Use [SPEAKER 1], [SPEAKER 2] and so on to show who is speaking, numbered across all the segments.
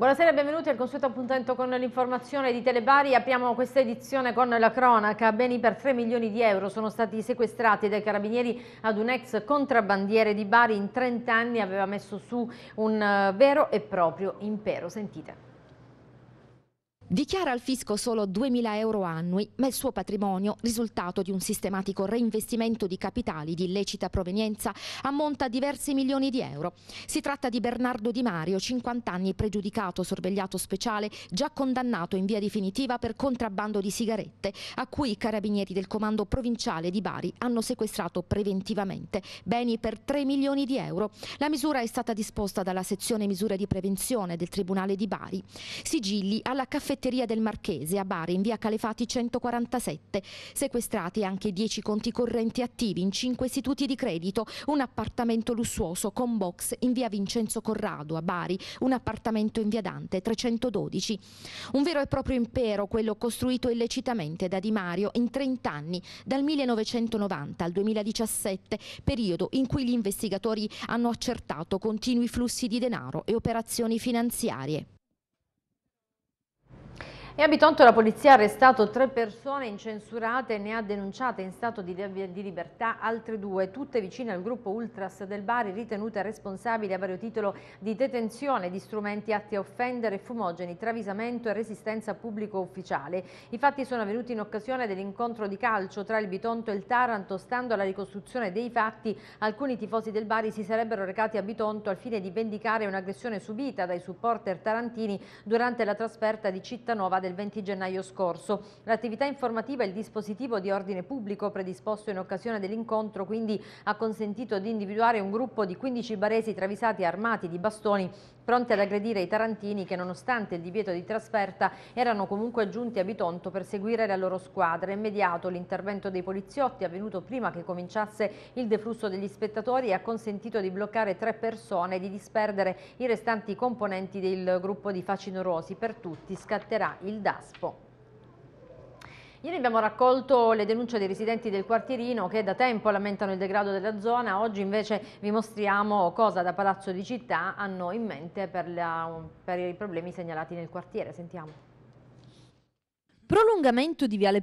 [SPEAKER 1] Buonasera e benvenuti al consueto appuntamento con l'informazione di Telebari. Apriamo questa edizione con la cronaca. Beni per 3 milioni di euro sono stati sequestrati dai carabinieri ad un ex contrabbandiere di Bari. In 30 anni aveva messo su un eh, vero e proprio impero. Sentite. Dichiara al
[SPEAKER 2] fisco solo 2.000 euro annui, ma il suo patrimonio, risultato di un sistematico reinvestimento di capitali di illecita provenienza, ammonta a diversi milioni di euro. Si tratta di Bernardo Di Mario, 50 anni pregiudicato sorvegliato speciale, già condannato in via definitiva per contrabbando di sigarette, a cui i carabinieri del comando provinciale di Bari hanno sequestrato preventivamente beni per 3 milioni di euro. La misura è stata disposta dalla sezione misure di prevenzione del Tribunale di Bari. Sigilli alla caffetteria biglietteria del Marchese a Bari in via Calefati 147. Sequestrati anche 10 conti correnti attivi in 5 istituti di credito, un appartamento lussuoso con box in via Vincenzo Corrado a Bari, un appartamento in via Dante 312. Un vero e proprio impero quello costruito illecitamente da Di Mario in 30 anni, dal 1990 al 2017, periodo in cui gli investigatori hanno accertato continui flussi di
[SPEAKER 1] denaro e operazioni finanziarie. E a Bitonto la polizia ha arrestato tre persone incensurate e ne ha denunciate in stato di, di libertà altre due, tutte vicine al gruppo Ultras del Bari, ritenute responsabili a vario titolo di detenzione di strumenti atti a offendere, fumogeni, travisamento e resistenza pubblico ufficiale. I fatti sono avvenuti in occasione dell'incontro di calcio tra il Bitonto e il Taranto. Stando alla ricostruzione dei fatti, alcuni tifosi del Bari si sarebbero recati a Bitonto al fine di vendicare un'aggressione subita dai supporter tarantini durante la trasferta di Città Nuova del del 20 gennaio scorso. L'attività informativa e il dispositivo di ordine pubblico predisposto in occasione dell'incontro quindi ha consentito di individuare un gruppo di 15 baresi travisati armati di bastoni pronte ad aggredire i tarantini che nonostante il divieto di trasferta erano comunque giunti a Bitonto per seguire la loro squadra. Immediato l'intervento dei poliziotti avvenuto prima che cominciasse il deflusso degli spettatori ha consentito di bloccare tre persone e di disperdere i restanti componenti del gruppo di facinorosi. Per tutti scatterà il DASPO. Ieri abbiamo raccolto le denunce dei residenti del quartierino che da tempo lamentano il degrado della zona, oggi invece vi mostriamo cosa da Palazzo di Città hanno in mente per, la, per i problemi segnalati nel quartiere. Sentiamo.
[SPEAKER 3] Prolungamento di Viale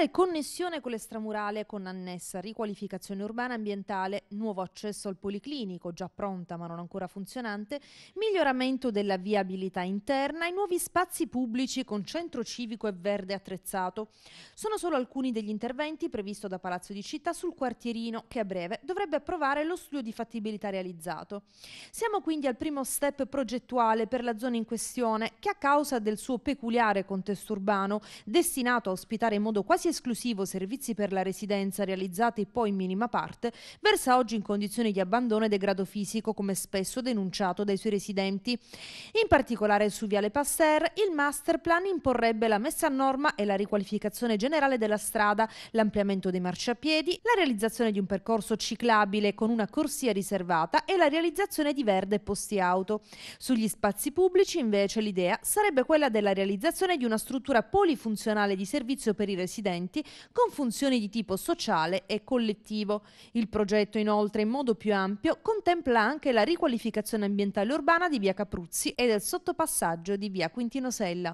[SPEAKER 3] e connessione con l'estramurale con annessa, riqualificazione urbana ambientale, nuovo accesso al policlinico, già pronta ma non ancora funzionante, miglioramento della viabilità interna e nuovi spazi pubblici con centro civico e verde attrezzato. Sono solo alcuni degli interventi previsto da Palazzo di Città sul quartierino che a breve dovrebbe approvare lo studio di fattibilità realizzato. Siamo quindi al primo step progettuale per la zona in questione che a causa del suo peculiare contesto urbano destinato a ospitare in modo quasi esclusivo servizi per la residenza realizzati poi in minima parte, versa oggi in condizioni di abbandono e degrado fisico come spesso denunciato dai suoi residenti. In particolare su Viale Passer il master plan imporrebbe la messa a norma e la riqualificazione generale della strada, l'ampliamento dei marciapiedi, la realizzazione di un percorso ciclabile con una corsia riservata e la realizzazione di verde posti auto. Sugli spazi pubblici invece l'idea sarebbe quella della realizzazione di una struttura polifunzionale funzionale di servizio per i residenti con funzioni di tipo sociale e collettivo. Il progetto inoltre in modo più ampio contempla anche la riqualificazione ambientale
[SPEAKER 1] urbana di via Capruzzi e del sottopassaggio di via Quintino Sella.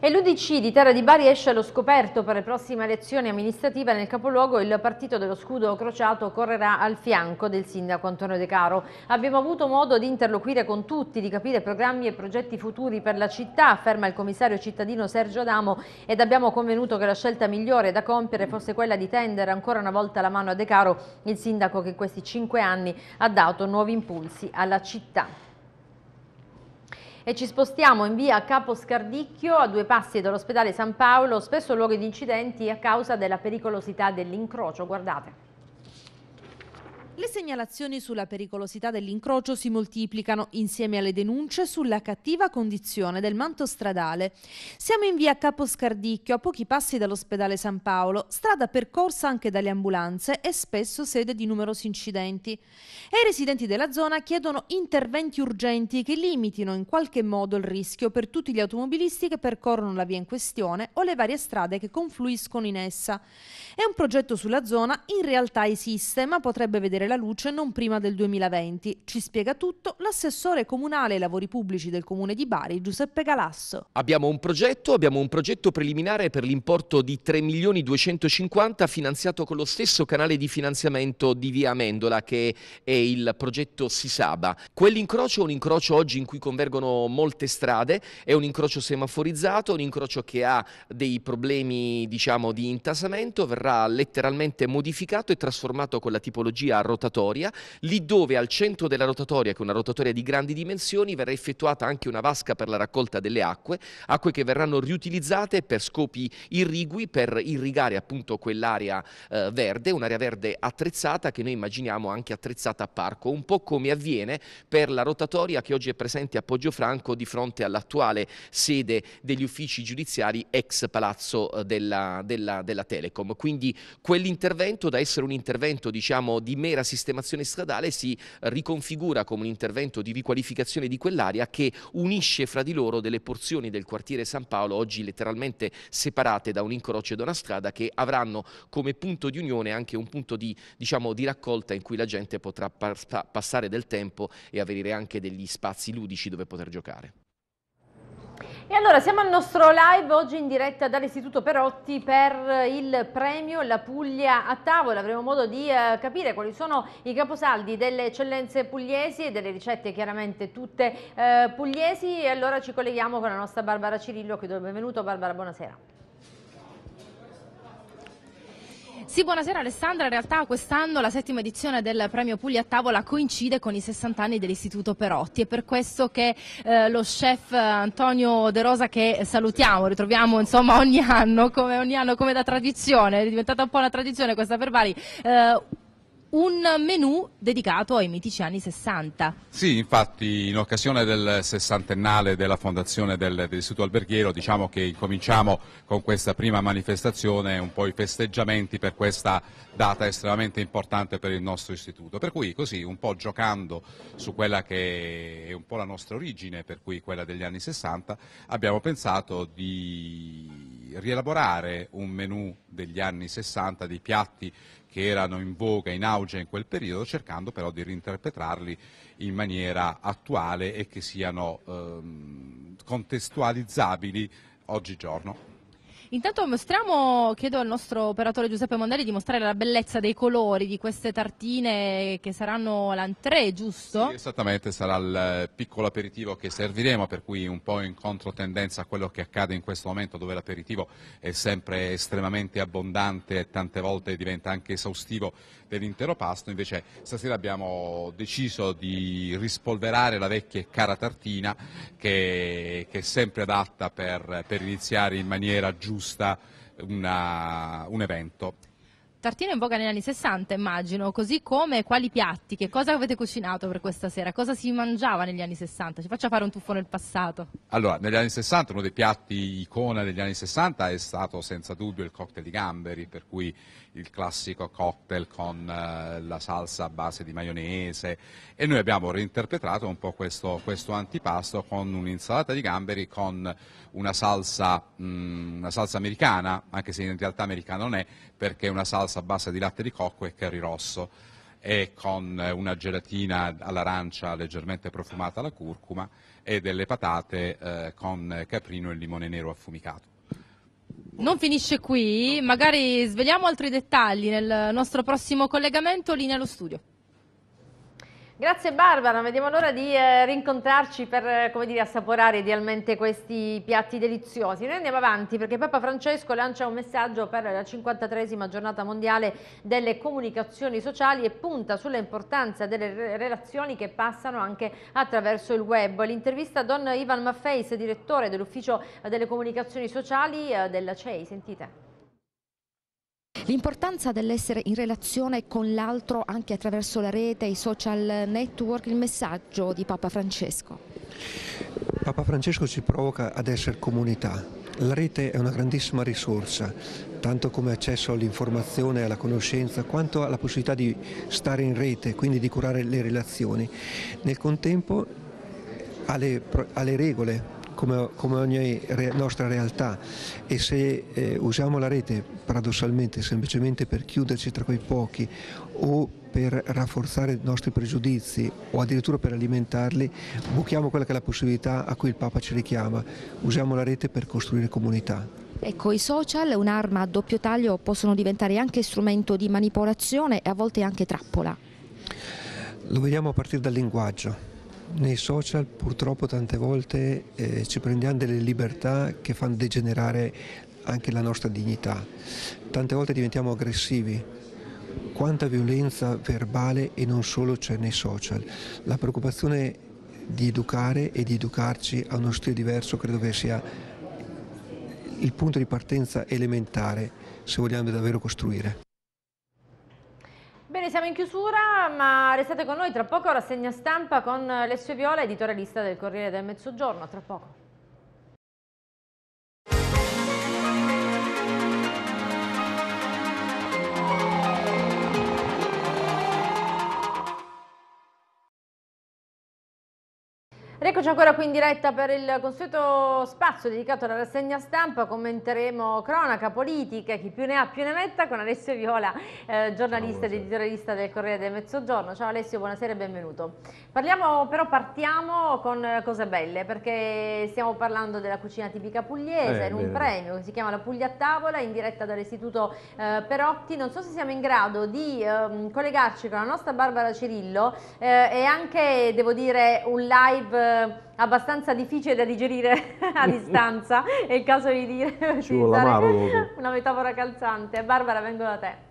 [SPEAKER 1] E l'Udc di Terra di Bari esce allo scoperto per le prossime elezioni amministrative nel capoluogo il partito dello scudo crociato correrà al fianco del sindaco Antonio De Caro. Abbiamo avuto modo di interloquire con tutti, di capire programmi e progetti futuri per la città, afferma il commissario cittadino Sergio Adamo ed abbiamo convenuto che la scelta migliore da compiere fosse quella di tendere ancora una volta la mano a De Caro, il sindaco che in questi cinque anni ha dato nuovi impulsi alla città. E ci spostiamo in via Capo Scardicchio, a due passi dall'ospedale San Paolo, spesso luogo di incidenti a causa della pericolosità dell'incrocio. Guardate. Le segnalazioni sulla pericolosità dell'incrocio
[SPEAKER 3] si moltiplicano insieme alle denunce sulla cattiva condizione del manto stradale. Siamo in via Capo Scardicchio, a pochi passi dall'ospedale San Paolo, strada percorsa anche dalle ambulanze e spesso sede di numerosi incidenti. E i residenti della zona chiedono interventi urgenti che limitino in qualche modo il rischio per tutti gli automobilisti che percorrono la via in questione o le varie strade che confluiscono in essa. È un progetto sulla zona, in realtà esiste, ma potrebbe vedere la luce non prima del 2020. Ci spiega tutto l'assessore comunale ai lavori pubblici del comune di Bari, Giuseppe Galasso.
[SPEAKER 4] Abbiamo un progetto, abbiamo un progetto preliminare per l'importo di 3 milioni 250 finanziato con lo stesso canale di finanziamento di Via Amendola che è il progetto Sisaba. Quell'incrocio è un incrocio oggi in cui convergono molte strade, è un incrocio semaforizzato, un incrocio che ha dei problemi diciamo, di intasamento, verrà letteralmente modificato e trasformato con la tipologia a rotazione rotatoria, lì dove al centro della rotatoria, che è una rotatoria di grandi dimensioni, verrà effettuata anche una vasca per la raccolta delle acque, acque che verranno riutilizzate per scopi irrigui, per irrigare appunto quell'area eh, verde, un'area verde attrezzata che noi immaginiamo anche attrezzata a parco, un po' come avviene per la rotatoria che oggi è presente a Poggio Franco di fronte all'attuale sede degli uffici giudiziari ex palazzo eh, della, della, della Telecom. Quindi quell'intervento da essere un intervento diciamo di mera sistemazione stradale si riconfigura come un intervento di riqualificazione di quell'area che unisce fra di loro delle porzioni del quartiere San Paolo, oggi letteralmente separate da un incrocio e da una strada, che avranno come punto di unione anche un punto di, diciamo, di raccolta in cui la gente potrà passare del tempo e avere anche degli spazi ludici dove poter giocare.
[SPEAKER 1] E allora siamo al nostro live oggi in diretta dall'Istituto Perotti per il premio La Puglia a tavola. Avremo modo di eh, capire quali sono i caposaldi delle eccellenze pugliesi e delle ricette chiaramente tutte eh, pugliesi. E allora ci colleghiamo con la nostra Barbara Cirillo, che do il benvenuto. Barbara, buonasera.
[SPEAKER 5] Sì, buonasera Alessandra. In realtà quest'anno la settima edizione del premio Puglia a tavola coincide con i 60 anni dell'Istituto Perotti. È per questo che eh, lo chef Antonio De Rosa, che salutiamo, ritroviamo insomma ogni anno, come, ogni anno, come da tradizione, è diventata un po' una tradizione questa per Bari, eh, un menù dedicato ai mitici anni 60.
[SPEAKER 6] Sì, infatti in occasione del sessantennale della fondazione dell'Istituto Alberghiero diciamo che incominciamo con questa prima manifestazione un po' i festeggiamenti per questa data estremamente importante per il nostro istituto. Per cui così un po' giocando su quella che è un po' la nostra origine, per cui quella degli anni 60, abbiamo pensato di rielaborare un menù degli anni 60 di piatti che erano in voga, in auge in quel periodo, cercando però di reinterpretarli in maniera attuale e che siano ehm, contestualizzabili oggigiorno.
[SPEAKER 5] Intanto mostriamo, chiedo al nostro operatore Giuseppe Mondelli di mostrare la bellezza dei colori di queste tartine che saranno l'antre, giusto? Sì,
[SPEAKER 6] esattamente, sarà il piccolo aperitivo che serviremo, per cui un po' in controtendenza a quello che accade in questo momento dove l'aperitivo è sempre estremamente abbondante e tante volte diventa anche esaustivo dell'intero pasto, invece stasera abbiamo deciso di rispolverare la vecchia e cara tartina che, che è sempre adatta per, per iniziare in maniera giusta giusta una, un evento.
[SPEAKER 5] Tartino in voga negli anni 60 immagino, così come quali piatti, che cosa avete cucinato per questa sera, cosa si mangiava negli anni 60? Ci faccia fare un tuffo nel passato.
[SPEAKER 6] Allora, negli anni 60 uno dei piatti icona degli anni 60 è stato senza dubbio il cocktail di gamberi, per cui il classico cocktail con eh, la salsa a base di maionese e noi abbiamo reinterpretato un po' questo, questo antipasto con un'insalata di gamberi con una salsa, mh, mm, una salsa americana, anche se in realtà americana non è, perché è una salsa a base di latte di cocco e curry rosso e con eh, una gelatina all'arancia leggermente profumata alla curcuma e delle patate eh, con caprino e limone nero affumicato.
[SPEAKER 5] Non finisce qui, magari svegliamo altri dettagli nel nostro prossimo collegamento linea allo studio. Grazie Barbara, vediamo
[SPEAKER 1] l'ora di eh, rincontrarci per eh, come dire, assaporare idealmente questi piatti deliziosi. Noi andiamo avanti perché Papa Francesco lancia un messaggio per la 53esima giornata mondiale delle comunicazioni sociali e punta sull'importanza delle relazioni che passano anche attraverso il web. L'intervista a Don Ivan Maffeis, direttore dell'ufficio delle comunicazioni sociali eh, della CEI, sentite.
[SPEAKER 2] L'importanza dell'essere in relazione con l'altro anche attraverso la rete, i social network, il messaggio di Papa Francesco.
[SPEAKER 7] Papa Francesco ci provoca ad essere comunità. La rete è una grandissima risorsa, tanto come accesso all'informazione, alla conoscenza, quanto alla possibilità di stare in rete, quindi di curare le relazioni. Nel contempo ha le regole come, come ogni re, nostra realtà e se eh, usiamo la rete paradossalmente semplicemente per chiuderci tra quei pochi o per rafforzare i nostri pregiudizi o addirittura per alimentarli, buchiamo quella che è la possibilità a cui il Papa ci richiama, usiamo la rete per costruire comunità.
[SPEAKER 2] Ecco, i social, un'arma a doppio taglio, possono diventare anche strumento di manipolazione e a volte anche trappola.
[SPEAKER 7] Lo vediamo a partire dal linguaggio nei social purtroppo tante volte eh, ci prendiamo delle libertà che fanno degenerare anche la nostra dignità. Tante volte diventiamo aggressivi. Quanta violenza verbale e non solo c'è nei social. La preoccupazione di educare e di educarci a uno stile diverso credo che sia il punto di partenza elementare se vogliamo davvero costruire.
[SPEAKER 1] Bene, siamo in chiusura, ma restate con noi tra poco rassegna stampa con le viola, editorialista del Corriere del Mezzogiorno, tra poco. Eccoci ancora qui in diretta per il consueto spazio dedicato alla rassegna stampa, commenteremo cronaca, politica, chi più ne ha più ne metta con Alessio Viola, eh, giornalista ed editorialista del Corriere del Mezzogiorno. Ciao Alessio, buonasera e benvenuto. Parliamo, però partiamo con eh, cose belle perché stiamo parlando della cucina tipica pugliese, eh, in un bene. premio che si chiama La Puglia a Tavola in diretta dall'Istituto eh, Perotti. Non so se siamo in grado di ehm, collegarci con la nostra Barbara Cirillo eh, e anche, devo dire, un live eh, abbastanza difficile da digerire a distanza, è il caso di dire Ci una metafora calzante. Barbara, vengo da te.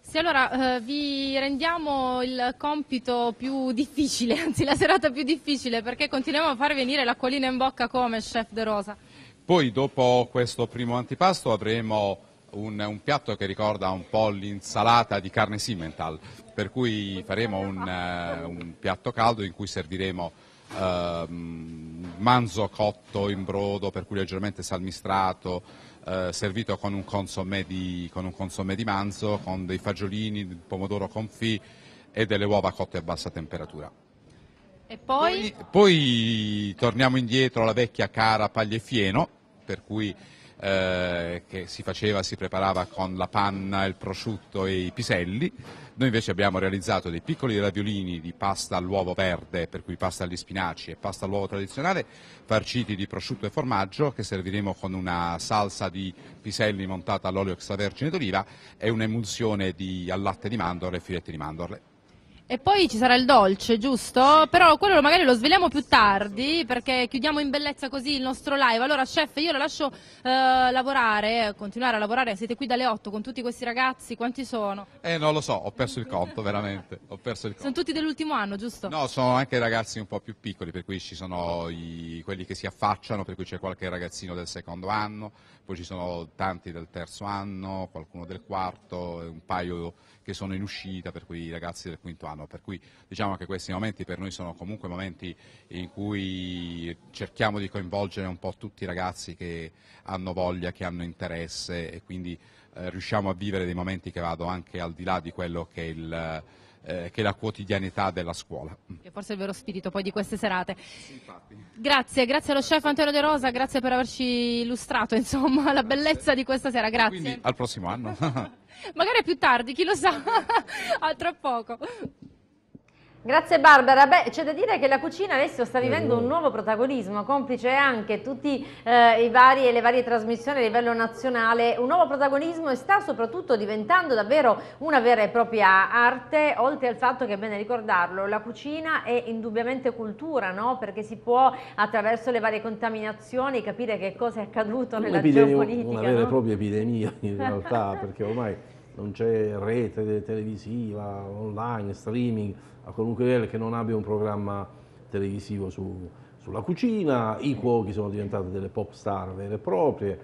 [SPEAKER 5] Sì, allora eh, vi rendiamo il compito più difficile, anzi la serata più difficile, perché continuiamo a far venire l'acquolina in bocca come chef De Rosa.
[SPEAKER 6] Poi dopo questo primo antipasto avremo un, un, piatto che ricorda un po' l'insalata di carne Simmental, per cui faremo un, uh, un piatto caldo in cui serviremo uh, manzo cotto in brodo, per cui leggermente salmistrato, uh, servito con un, di, con un, consommé di, manzo, con dei fagiolini, pomodoro confì e delle uova cotte a bassa temperatura.
[SPEAKER 5] E poi? Poi,
[SPEAKER 6] poi torniamo indietro alla vecchia cara paglia e fieno, per cui eh, che si faceva, si preparava con la panna, il prosciutto e i piselli. Noi invece abbiamo realizzato dei piccoli raviolini di pasta all'uovo verde, per cui pasta agli spinaci e pasta all'uovo tradizionale, farciti di prosciutto e formaggio che serviremo con una salsa di piselli montata all'olio extravergine d'oliva e un'emulsione di al latte di mandorle e filette di mandorle.
[SPEAKER 5] E poi ci sarà il dolce, giusto? Sì. Però quello magari lo sveliamo più tardi perché chiudiamo in bellezza così il nostro live. Allora, chef, io la lascio eh, lavorare, continuare a lavorare. Siete qui dalle 8 con tutti questi ragazzi, quanti sono?
[SPEAKER 6] Eh, non lo so, ho perso il conto, veramente. Ho perso il conto.
[SPEAKER 5] Sono tutti dell'ultimo anno, giusto? No,
[SPEAKER 6] sono anche ragazzi un po' più piccoli, per cui ci sono i, quelli che si affacciano, per cui c'è qualche ragazzino del secondo anno poi ci sono tanti del terzo anno, qualcuno del quarto, un paio che sono in uscita, per cui i ragazzi del quinto anno. Per cui diciamo che questi momenti per noi sono comunque momenti in cui cerchiamo di coinvolgere un po' tutti i ragazzi che hanno voglia, che hanno interesse e quindi eh, riusciamo a vivere dei momenti che vado anche al di là di quello che è il eh, che la quotidianità della scuola. Mm.
[SPEAKER 5] Che forse è il vero spirito poi di queste serate. Sì, grazie, grazie allo chef Antonio De Rosa, grazie per averci illustrato insomma, la bellezza di questa sera, grazie. Quindi,
[SPEAKER 6] al prossimo anno.
[SPEAKER 5] Magari più tardi, chi lo sa, a tra poco.
[SPEAKER 1] Grazie Barbara, beh c'è da dire che la cucina adesso sta vivendo un nuovo protagonismo, complice anche tutte eh, vari, le varie trasmissioni a livello nazionale, un nuovo protagonismo e sta soprattutto diventando davvero una vera e propria arte, oltre al fatto che è bene ricordarlo, la cucina è indubbiamente cultura, no? perché si può attraverso le varie contaminazioni capire che cosa è accaduto nella geopolitica. Una vera e no? propria
[SPEAKER 8] epidemia in realtà, perché ormai non c'è rete televisiva, online, streaming, a qualunque livello che non abbia un programma televisivo su, sulla cucina, i cuochi sono diventati delle pop star vere e proprie,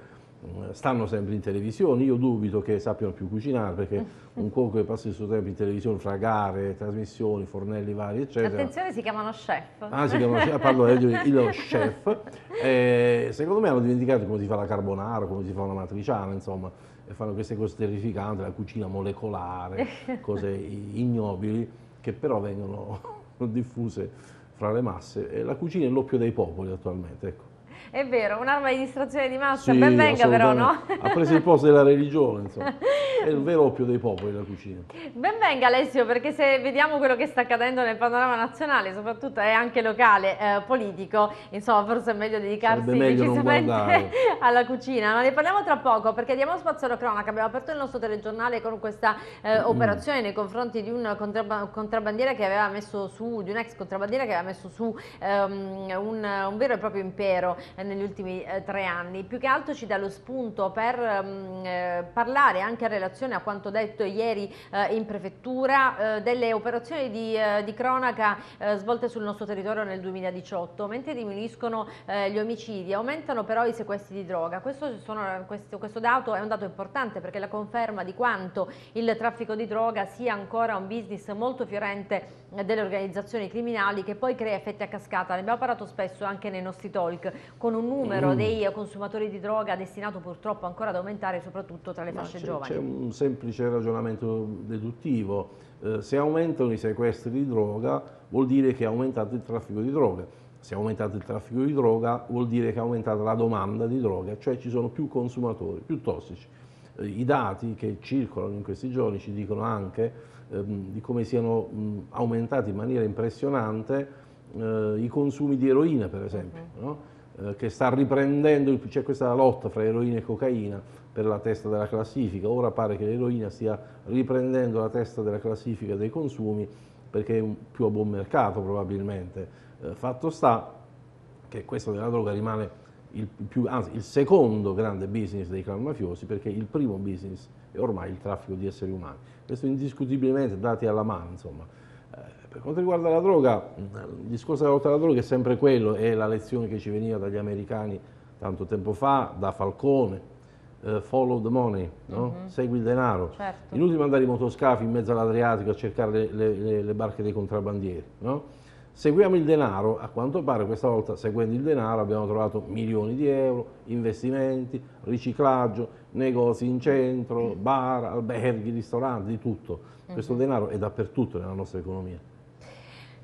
[SPEAKER 8] mm, stanno sempre in televisione, io dubito che sappiano più cucinare perché un cuoco che passa il suo tempo in televisione fra gare, trasmissioni, fornelli vari eccetera. Attenzione
[SPEAKER 1] si chiamano chef. Ah si chiamano chef, ah, parlo il chef.
[SPEAKER 8] Eh, secondo me hanno dimenticato come si fa la carbonara, come si fa una matriciana insomma fanno queste cose terrificanti, la cucina molecolare, cose ignobili che però vengono diffuse fra le masse. E la cucina è l'oppio dei popoli attualmente, ecco.
[SPEAKER 1] È vero, un'arma di distrazione di massa, sì, ben venga però, no? Ha preso il
[SPEAKER 8] posto della religione, insomma. È il vero oppio dei popoli la cucina.
[SPEAKER 1] Ben venga Alessio, perché se vediamo quello che sta accadendo nel panorama nazionale, soprattutto è anche locale, eh, politico, insomma forse è meglio dedicarsi meglio decisamente alla cucina. Ma ne parliamo tra poco, perché diamo spazio alla cronaca. Abbiamo aperto il nostro telegiornale con questa eh, operazione mm. nei confronti di un contrab contrabbandiere che aveva messo su, di un ex contrabbandiere che aveva messo su ehm, un, un vero e proprio impero eh, negli ultimi eh, tre anni. Più che altro ci dà lo spunto per mh, mm, eh, parlare anche in relazione a quanto detto ieri in prefettura delle operazioni di, di cronaca svolte sul nostro territorio nel 2018. Mentre diminuiscono gli omicidi, aumentano però i sequestri di droga. Questo, sono, questo, questo dato è un dato importante perché la conferma di quanto il traffico di droga sia ancora un business molto fiorente delle organizzazioni criminali che poi crea effetti a cascata. Ne abbiamo parlato spesso anche nei nostri talk, con un numero mm. dei consumatori di droga destinato purtroppo ancora ad aumentare, soprattutto tra le Ma fasce giovani. C'è
[SPEAKER 8] un semplice ragionamento deduttivo. Eh, se aumentano i sequestri di droga vuol dire che è aumentato il traffico di droga. Se è aumentato il traffico di droga vuol dire che è aumentata la domanda di droga, cioè ci sono più consumatori, più tossici. Eh, I dati che circolano in questi giorni ci dicono anche Ehm, di come siano aumentati in maniera impressionante eh, i consumi di eroina, per esempio, uh mhm. -huh. no? Eh, che sta riprendendo, c'è questa lotta fra eroina e cocaina per la testa della classifica, ora pare che l'eroina stia riprendendo la testa della classifica dei consumi perché è più a buon mercato probabilmente. Eh, fatto sta che questo della droga rimane il, più, anzi, il secondo grande business dei clan mafiosi perché il primo business è ormai il traffico di esseri umani questo indiscutibilmente, dati alla mano, insomma. Eh, per quanto riguarda la droga, il discorso della lotta alla droga è sempre quello, è la lezione che ci veniva dagli americani tanto tempo fa, da Falcone, uh, follow the money, no? uh mhm. -huh. segui il denaro. Certo. Inutile mandare i motoscafi in mezzo all'Adriatico a cercare le, le, le barche dei contrabbandieri. No? Seguiamo il denaro, a quanto pare questa volta seguendo il denaro abbiamo trovato milioni di euro, investimenti, riciclaggio, negozi in centro, bar, alberghi, ristoranti, di tutto. Questo mhm. denaro è dappertutto nella nostra economia.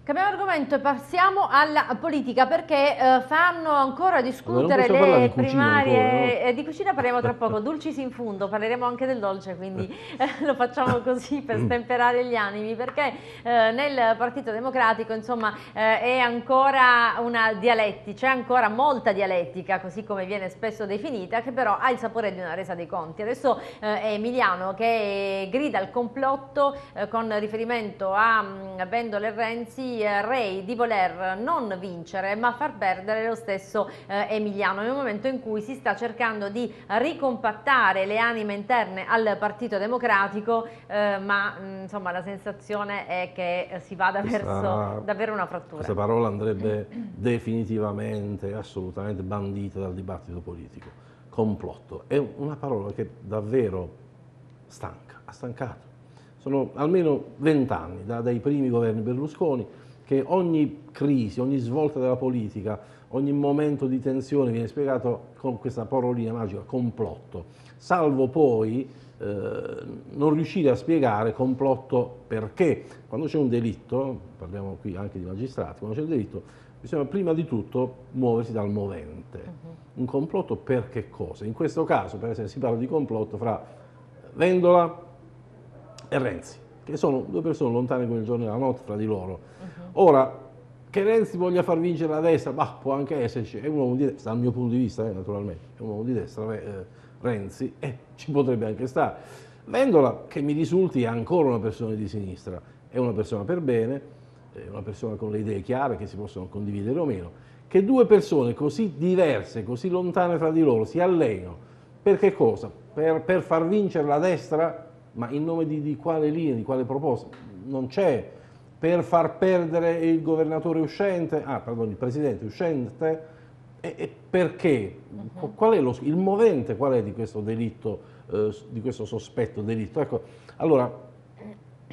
[SPEAKER 1] Cambiamo argomento e passiamo alla politica perché eh, fanno ancora discutere allora le di primarie ancora, no? di cucina parliamo tra poco, dulcis in fondo, parleremo anche del dolce quindi eh, lo facciamo così per stemperare gli animi perché eh, nel Partito Democratico insomma eh, è ancora una dialettica, c'è ancora molta dialettica così come viene spesso definita che però ha il sapore di una resa dei conti. Adesso eh, è Emiliano che grida al complotto con riferimento a mh, mm, e Renzi di eh, Ray di voler non vincere ma far perdere lo stesso eh, Emiliano nel momento in cui si sta cercando di ricompattare le anime interne al Partito Democratico eh, ma mh, mm, insomma la sensazione è che si vada questa, verso davvero una frattura. Questa
[SPEAKER 8] parola andrebbe definitivamente, assolutamente bandita dal dibattito politico, complotto, è una parola che davvero stanca, ha stancato sono almeno vent'anni, da, dai primi governi Berlusconi che ogni crisi, ogni svolta della politica, ogni momento di tensione viene spiegato con questa parolina magica, complotto, salvo poi eh, non riuscire a spiegare complotto perché. Quando c'è un delitto, parliamo qui anche di magistrati, quando c'è un delitto bisogna prima di tutto muoversi dal movente. Uh-huh. Un complotto per che cosa? In questo caso, per esempio, si parla di complotto fra Vendola e Renzi, che sono due persone lontane come il giorno e la notte fra di loro. Uh-huh Ora, che Renzi voglia far vincere la destra, bah, può anche esserci, è un uomo di destra, dal mio punto di vista, eh, naturalmente, è un uomo di destra, eh, Renzi, e eh, ci potrebbe anche stare. Vendola, che mi risulti, è ancora una persona di sinistra, è una persona per bene, è una persona con le idee chiare che si possono condividere o meno. Che due persone così diverse, così lontane fra di loro, si allenano, per che cosa? Per, per far vincere la destra? Ma in nome di, di quale linea, di quale proposta? Non c'è per far perdere il governatore uscente, ah, pardon, il presidente uscente, e, e perché? Mhm. Uh -huh. lo, il movente qual è di questo delitto, eh, di questo sospetto delitto? Ecco, allora,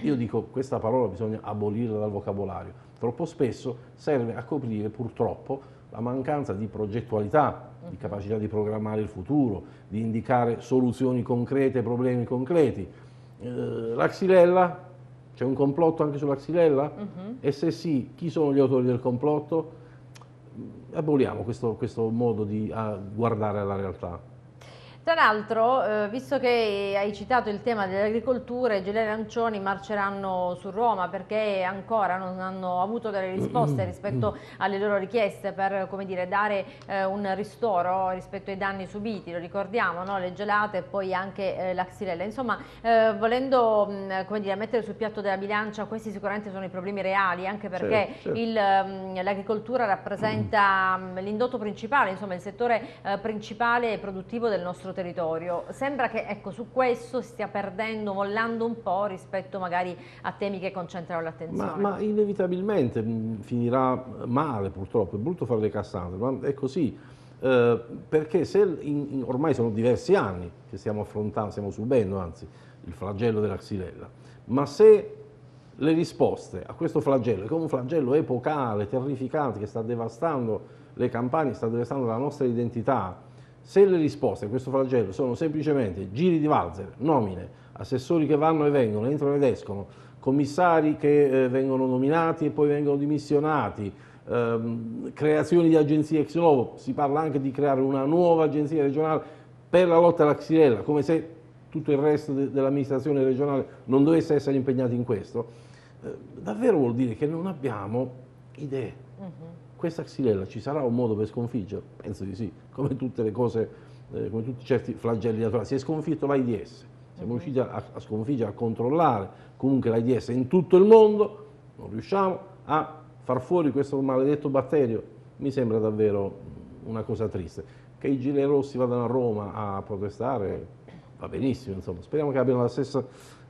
[SPEAKER 8] io dico questa parola bisogna abolirla dal vocabolario, troppo spesso serve a coprire purtroppo la mancanza di progettualità, di mhm. capacità di programmare il futuro, di indicare soluzioni concrete problemi concreti. Eh, la xylella c'è un complotto anche sulla Xylella? Uh-huh. E se sì, chi sono gli autori del complotto? Aboliamo questo, questo modo di ah, guardare alla realtà.
[SPEAKER 1] Tra l'altro, eh, visto che hai citato il tema dell'agricoltura, Giuliani e Ancioni marceranno su Roma perché ancora non hanno avuto delle risposte rispetto alle loro richieste per dire, dare eh, un ristoro rispetto ai danni subiti, lo ricordiamo, no? le gelate e poi anche eh, la xylella. Insomma, eh, volendo mh, dire, mettere sul piatto della bilancia, questi sicuramente sono i problemi reali, anche certo, perché certo. l'agricoltura rappresenta l'indotto principale, insomma il settore eh, principale produttivo del nostro territorio. Sembra che ecco, su questo stia perdendo, mollando un po' rispetto magari a temi che concentrano l'attenzione. Ma, ma,
[SPEAKER 8] inevitabilmente mm, finirà male purtroppo, è brutto fare le cassandre, ma è così. Eh, perché se in, in, ormai sono diversi anni che stiamo affrontando, stiamo subendo anzi il flagello della xylella, ma se le risposte a questo flagello, che è un flagello epocale, terrificante, che sta devastando le campagne, sta devastando la nostra identità, se le risposte a questo flagello sono semplicemente giri di valzer, nomine, assessori che vanno e vengono, entrano ed escono, commissari che eh, vengono nominati e poi vengono dimissionati, ehm, creazioni di agenzie ex novo, si parla anche di creare una nuova agenzia regionale per la lotta alla xirella, come se tutto il resto de dell'amministrazione regionale non dovesse essere impegnato in questo, eh, davvero vuol dire che non abbiamo idee. Uh -huh. Questa xylella ci sarà un modo per sconfiggerla? Penso di sì, come tutte le cose, eh, come tutti certi flagelli naturali. Si è sconfitto l'AIDS, siamo uh mhm. -huh. riusciti a, a sconfiggere, a controllare comunque l'AIDS in tutto il mondo, non riusciamo a far fuori questo maledetto batterio. Mi sembra davvero una cosa triste. Che i gilet rossi vadano a Roma a protestare va benissimo, insomma. Speriamo che abbiano la stessa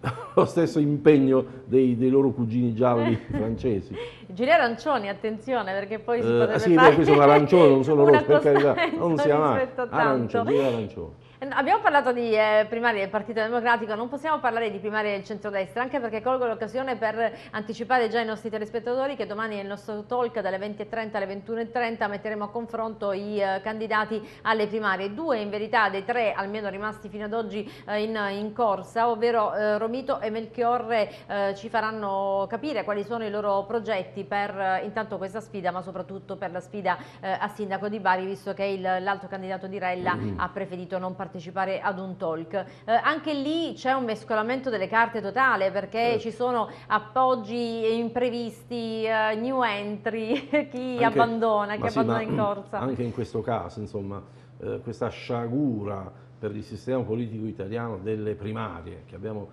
[SPEAKER 8] lo stesso impegno dei, dei loro cugini gialli francesi.
[SPEAKER 1] Giri arancioni, attenzione, perché poi si eh, potrebbe uh, sì, fare... Sì, qui sono arancioni, non sono rossi, per carità, non si ama. Arancio, giri arancioni. Eh, abbiamo parlato di eh, primarie del Partito Democratico, non possiamo parlare di primarie del centrodestra, anche perché colgo l'occasione per anticipare già ai nostri telespettatori che domani nel nostro talk dalle 20.30 alle 21.30 metteremo a confronto i eh, candidati alle primarie. Due in verità dei tre, almeno rimasti fino ad oggi eh, in, in, corsa, ovvero eh, Romito e Melchiorre eh, ci faranno capire quali sono i loro progetti per intanto questa sfida, ma soprattutto per la sfida a sindaco di Bari, visto che l'altro candidato di Rella mm. ha preferito non parlare partecipare ad un talk. Eh, anche lì c'è un mescolamento delle carte totale perché eh. ci sono appoggi imprevisti, eh, new entry, chi anche, abbandona, chi sì, abbandona in mm, corsa. Anche
[SPEAKER 8] in questo caso, insomma, eh, questa sciagura per il sistema politico italiano delle primarie che abbiamo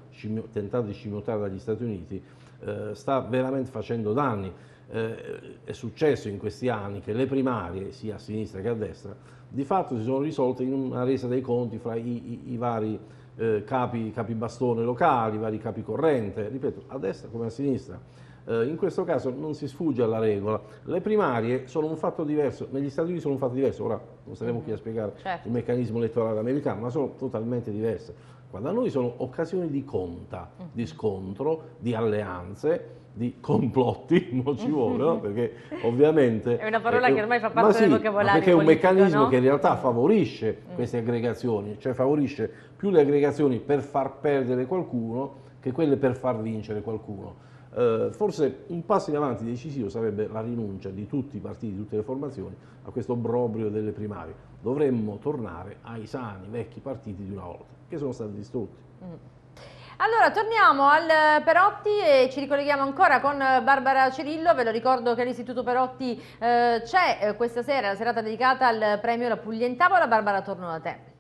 [SPEAKER 8] tentato di cimitare dagli Stati Uniti eh, sta veramente facendo danni. Eh, è successo in questi anni che le primarie, sia a sinistra che a destra, di fatto si sono risolte in una resa dei conti fra i, i, i vari eh, capi, capi, bastone locali, i vari capi corrente, ripeto, a destra come a sinistra. Eh, in questo caso non si sfugge alla regola. Le primarie sono un fatto diverso, negli Stati Uniti sono un fatto diverso, ora non saremo mm-hmm. qui a spiegare certo. il meccanismo elettorale americano, ma sono totalmente diverse. Qua da noi sono occasioni di conta, mm-hmm. di scontro, di alleanze di complotti, non ci vuole, perché ovviamente... È una parola eh, che ormai fa parte sì, del vocabolario perché è un politico, meccanismo no? che in realtà favorisce mm. queste aggregazioni, cioè favorisce più le aggregazioni per far perdere qualcuno che quelle per far vincere qualcuno. Eh, forse un passo in avanti decisivo sarebbe la rinuncia di tutti i partiti, di tutte le formazioni, a questo obbrobrio delle primarie. Dovremmo tornare ai sani, vecchi partiti di una volta, che sono stati distrutti. Mm.
[SPEAKER 1] Allora, torniamo al eh, Perotti e ci ricolleghiamo ancora con eh, Barbara Cirillo. Ve lo ricordo che all'Istituto Perotti eh, c'è eh, questa sera la serata dedicata al premio La
[SPEAKER 5] Puglia in Tavola. Barbara,
[SPEAKER 1] torno da te.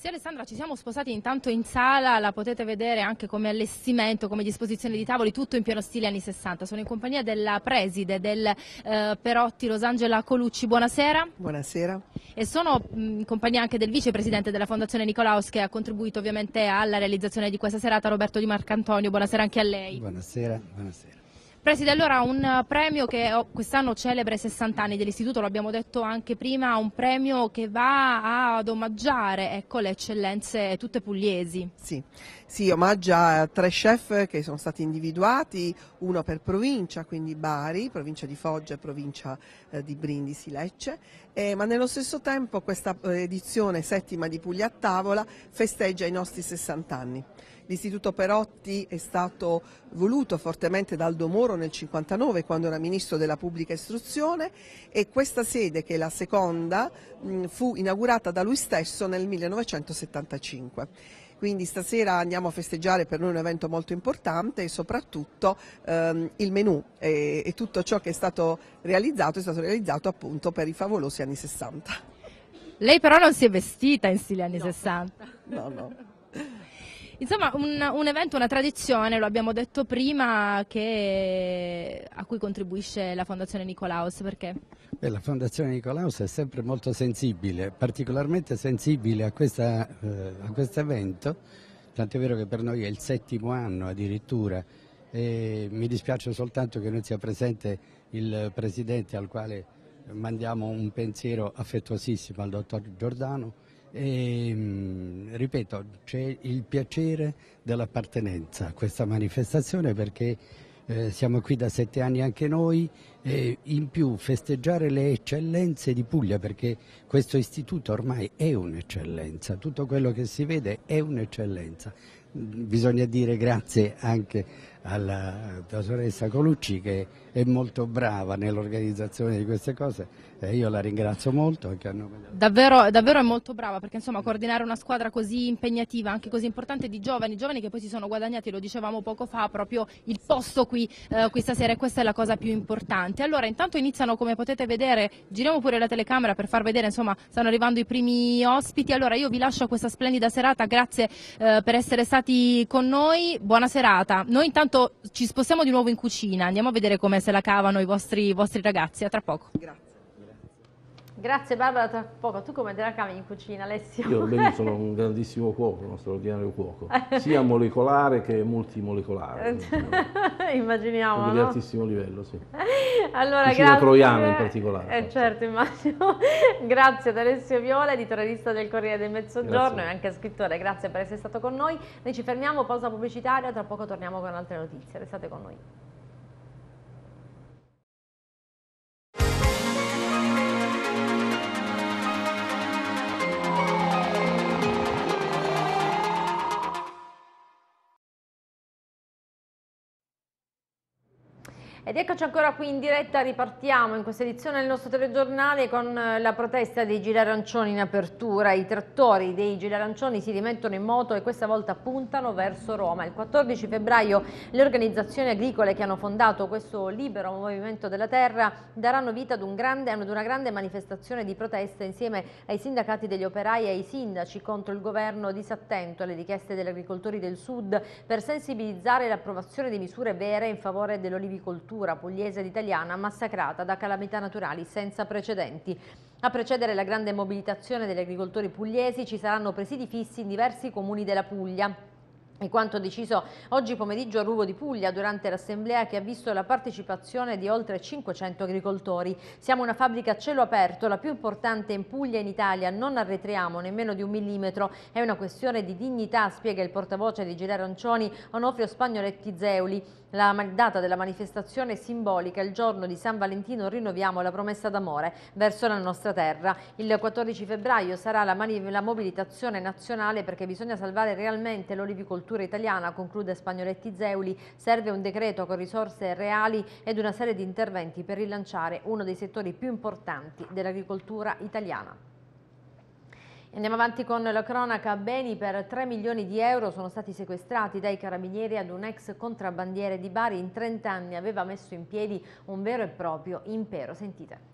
[SPEAKER 5] Sì Alessandra, ci siamo sposati intanto in sala, la potete vedere anche come allestimento, come disposizione di tavoli, tutto in pieno stile anni 60. Sono in compagnia della preside del eh, Perotti Rosangela Colucci, buonasera.
[SPEAKER 7] Buonasera.
[SPEAKER 5] E sono mm, in compagnia anche del vicepresidente della Fondazione Nicolaus che ha contribuito ovviamente alla realizzazione di questa serata, Roberto Di Marcantonio, buonasera anche a lei.
[SPEAKER 9] Buonasera,
[SPEAKER 7] buonasera.
[SPEAKER 5] Preside, allora un premio che quest'anno celebra i 60 anni dell'istituto, lo abbiamo detto anche prima, un premio che va ad omaggiare ecco, le eccellenze tutte pugliesi.
[SPEAKER 7] Sì. sì, omaggia tre chef che sono stati individuati, uno per provincia, quindi Bari, provincia di Foggia e provincia eh, di Brindisi, Lecce, eh, ma nello stesso tempo questa eh, edizione settima di Puglia a tavola festeggia i nostri 60 anni. L'Istituto Perotti è stato voluto fortemente da Aldo Moro nel 59 quando era ministro della pubblica istruzione e questa sede che è la seconda fu inaugurata da lui stesso nel 1975. Quindi stasera andiamo a festeggiare per noi un evento molto importante e soprattutto ehm, il menù e, e tutto ciò che è stato realizzato è stato realizzato appunto per i favolosi anni 60.
[SPEAKER 5] Lei però non si è vestita in stile anni no. 60.
[SPEAKER 7] No, no.
[SPEAKER 5] Insomma, un, un, evento, una tradizione, lo abbiamo detto prima, che, a cui contribuisce la Fondazione Nicolaus, perché?
[SPEAKER 7] Beh, la
[SPEAKER 9] Fondazione Nicolaus è sempre molto sensibile, particolarmente sensibile a, questa, eh, a questo evento, tant'è vero che per noi è il settimo anno addirittura, e mi dispiace soltanto che non sia presente il Presidente al quale mandiamo un pensiero affettuosissimo al Dottor Giordano, e, ehm, ripeto, c'è il piacere dell'appartenenza a questa manifestazione perché eh, siamo qui da sette anni anche noi e in più festeggiare le eccellenze di Puglia perché questo istituto ormai è un'eccellenza, tutto quello che si vede è un'eccellenza. Bisogna dire grazie anche alla dottoressa Colucci che è molto brava nell'organizzazione di queste cose e io la ringrazio molto. Hanno...
[SPEAKER 5] Davvero, davvero, è molto brava perché insomma coordinare una squadra così impegnativa, anche così importante di giovani, giovani che poi si sono guadagnati, lo dicevamo poco fa, proprio il posto qui eh, questa sera e questa è la cosa più importante. Allora intanto iniziano come potete vedere, giriamo pure la telecamera per far vedere, insomma stanno arrivando i primi ospiti, allora io vi lascio questa splendida serata, grazie eh, per essere stati con noi, buona serata. Noi intanto intanto ci spostiamo di nuovo in cucina, andiamo a vedere come se la cavano i vostri, i vostri ragazzi, a tra poco. Grazie.
[SPEAKER 1] Grazie Barbara, tra poco tu come te la cavi in cucina Alessio? Io, beh, sono
[SPEAKER 8] un grandissimo cuoco, uno straordinario cuoco, eh. sia molecolare che multimolecolare.
[SPEAKER 1] Eh, immaginiamo, no? Di altissimo livello, sì. Allora, cucina grazie. troiana in particolare. Eh, certo, immagino. grazie ad Alessio Viola, editorialista del Corriere del Mezzogiorno grazie. e anche scrittore, grazie per essere stato con noi. Noi ci fermiamo, pausa pubblicitaria, tra poco torniamo con altre notizie, restate con noi. Ed eccoci ancora qui in diretta, ripartiamo in questa edizione del nostro telegiornale con eh, la protesta dei arancioni in apertura. I trattori dei arancioni si rimettono in moto e questa volta puntano verso Roma. Il 14 febbraio le organizzazioni agricole che hanno fondato questo libero movimento della terra daranno vita ad, un grande, ad una grande manifestazione di protesta insieme ai sindacati degli operai e ai sindaci contro il governo disattento alle richieste degli agricoltori del sud per sensibilizzare l'approvazione di misure vere in favore dell'olivicoltura cultura pugliese ed italiana massacrata da calamità naturali senza precedenti. A precedere la grande mobilitazione degli agricoltori pugliesi ci saranno presidi fissi in diversi comuni della Puglia. E quanto deciso oggi pomeriggio a Ruvo di Puglia durante l'assemblea che ha visto la partecipazione di oltre 500 agricoltori. Siamo una fabbrica a cielo aperto, la più importante in Puglia e in Italia, non arretriamo nemmeno di un millimetro. È una questione di dignità, spiega il portavoce di Gilera Ancioni Onofrio Spagnoletti Zeuli. La data della manifestazione è simbolica, il giorno di San Valentino rinnoviamo la promessa d'amore verso la nostra terra. Il 14 febbraio sarà la, la mobilitazione nazionale perché bisogna salvare realmente l'olivicoltura italiana, conclude Spagnoletti Zeuli. Serve un decreto con risorse reali ed una serie di interventi per rilanciare uno dei settori più importanti dell'agricoltura italiana. Andiamo avanti con la cronaca. Beni per 3 milioni di euro sono stati sequestrati dai carabinieri ad un ex contrabbandiere di Bari. In 30 anni aveva messo in piedi un vero e proprio impero. Sentite.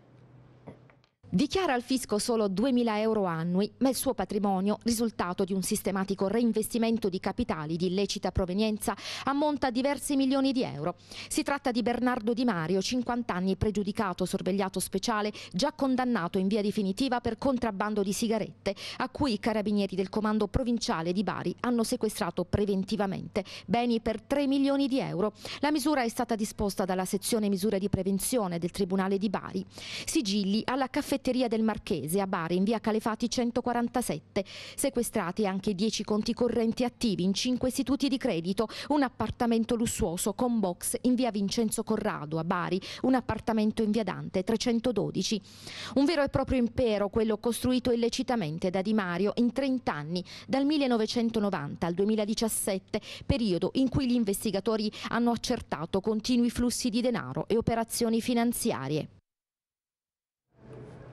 [SPEAKER 2] Dichiara al fisco solo 2.000 euro annui, ma il suo patrimonio, risultato di un sistematico reinvestimento di capitali di illecita provenienza, ammonta a diversi milioni di euro. Si tratta di Bernardo Di Mario, 50 anni pregiudicato sorvegliato speciale, già condannato in via definitiva per contrabbando di sigarette, a cui i carabinieri del comando provinciale di Bari hanno sequestrato preventivamente beni per 3 milioni di euro. La misura è stata disposta dalla sezione misure di prevenzione del Tribunale di Bari. Sigilli alla caffetteria caffetteria del Marchese a Bari in via Calefati 147. Sequestrati anche 10 conti correnti attivi in 5 istituti di credito, un appartamento lussuoso con box in via Vincenzo Corrado a Bari, un appartamento in via Dante 312. Un vero e proprio impero quello costruito illecitamente da Di Mario in 30 anni, dal 1990 al 2017, periodo in cui gli investigatori hanno accertato continui flussi di denaro e operazioni finanziarie.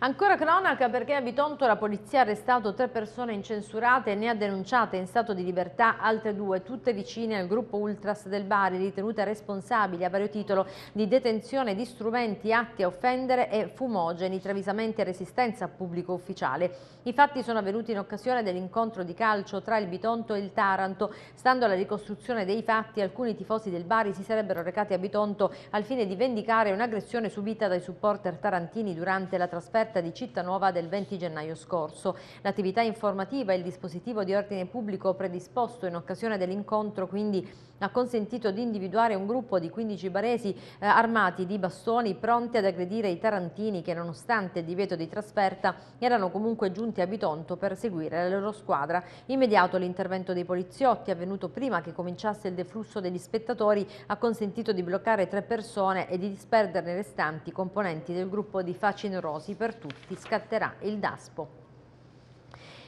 [SPEAKER 1] Ancora cronaca perché a Bitonto la polizia ha arrestato tre persone incensurate e ne ha denunciate in stato di libertà altre due, tutte vicine al gruppo Ultras del Bari, ritenute responsabili a vario titolo di detenzione di strumenti atti a offendere e fumogeni, travisamenti e resistenza a pubblico ufficiale. I fatti sono avvenuti in occasione dell'incontro di calcio tra il Bitonto e il Taranto. Stando alla ricostruzione dei fatti, alcuni tifosi del Bari si sarebbero recati a Bitonto al fine di vendicare un'aggressione subita dai supporter tarantini durante la trasferta offerta di Nuova del 20 gennaio scorso. L'attività informativa e il dispositivo di ordine pubblico predisposto in occasione dell'incontro quindi ha consentito di individuare un gruppo di 15 baresi eh, armati di bastoni pronti ad aggredire i tarantini che nonostante il divieto di trasferta erano comunque giunti a Bitonto per seguire la loro squadra. Immediato l'intervento dei poliziotti avvenuto prima che cominciasse il deflusso degli spettatori ha consentito di bloccare tre persone e di disperderne restanti componenti del gruppo di facinorosi per tutti scatterà il DASPO.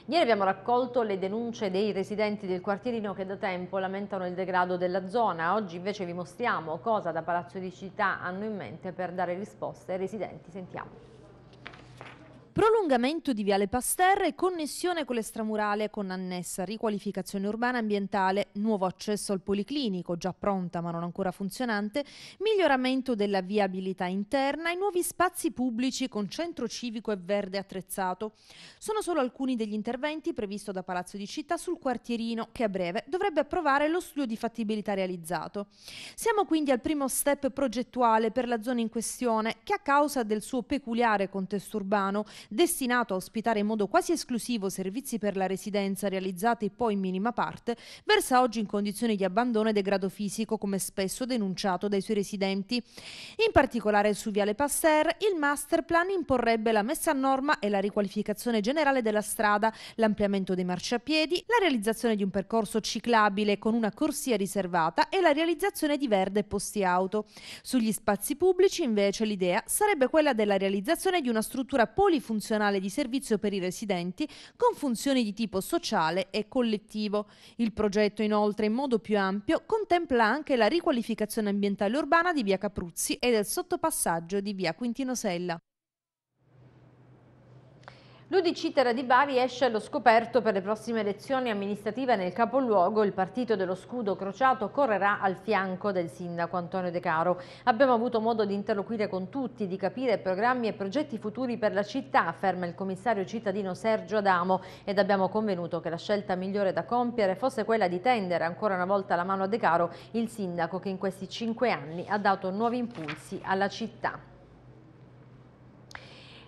[SPEAKER 1] Ieri abbiamo raccolto le denunce dei residenti del quartierino che da tempo lamentano il degrado della zona. Oggi invece vi mostriamo cosa da Palazzo di Città hanno in mente per dare risposte ai residenti. Sentiamo.
[SPEAKER 3] Prolungamento di Viale Pasterra e connessione con l'estramurale con annessa riqualificazione urbana e ambientale, nuovo accesso al policlinico, già pronta ma non ancora funzionante, miglioramento della viabilità interna e nuovi spazi pubblici con centro civico e verde attrezzato. Sono solo alcuni degli interventi previsto da Palazzo di Città sul quartierino che a breve dovrebbe approvare lo studio di fattibilità realizzato. Siamo quindi al primo step progettuale per la zona in questione che a causa del suo peculiare contesto urbano destinato a ospitare in modo quasi esclusivo servizi per la residenza realizzati poi in minima parte, versa oggi in condizioni di abbandono e degrado fisico come spesso denunciato dai suoi residenti. In particolare su Viale Passer il master plan imporrebbe la messa a norma e la riqualificazione generale della strada, l'ampliamento dei marciapiedi, la realizzazione di un percorso ciclabile con una corsia riservata e la realizzazione di verde posti auto. Sugli spazi pubblici invece l'idea sarebbe quella della realizzazione di una struttura polifunzionale funzionale di servizio per i residenti con funzioni di tipo sociale e collettivo. Il progetto inoltre in modo più ampio contempla anche la riqualificazione ambientale urbana di via Capruzzi e del sottopassaggio di via Quintino Sella.
[SPEAKER 1] L'Udc di Bari esce allo scoperto per le prossime elezioni amministrative nel capoluogo. Il partito dello scudo crociato correrà al fianco del sindaco Antonio De Caro. Abbiamo avuto modo di interloquire con tutti, di capire programmi e progetti futuri per la città, afferma il commissario cittadino Sergio Adamo ed abbiamo convenuto che la scelta migliore da compiere fosse quella di tendere ancora una volta la mano a De Caro, il sindaco che in questi cinque anni ha dato nuovi impulsi alla città.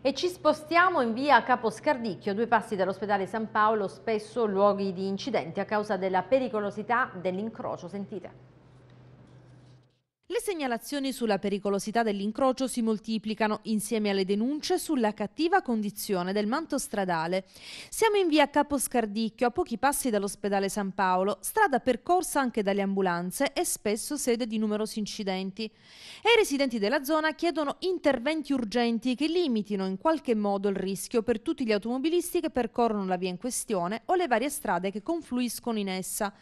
[SPEAKER 1] E ci spostiamo in via Caposcardicchio, due passi dall'ospedale San Paolo, spesso luoghi di incidenti a causa della pericolosità dell'incrocio. Sentite.
[SPEAKER 3] Le segnalazioni sulla pericolosità dell'incrocio si moltiplicano insieme alle denunce sulla cattiva condizione del manto stradale. Siamo in via Caposcardicchio, a pochi passi dall'ospedale San Paolo, strada percorsa anche dalle ambulanze e spesso sede di numerosi incidenti. E i residenti della zona chiedono interventi urgenti che limitino in qualche modo il rischio per tutti gli automobilisti che percorrono la via in questione o le varie strade che confluiscono in essa.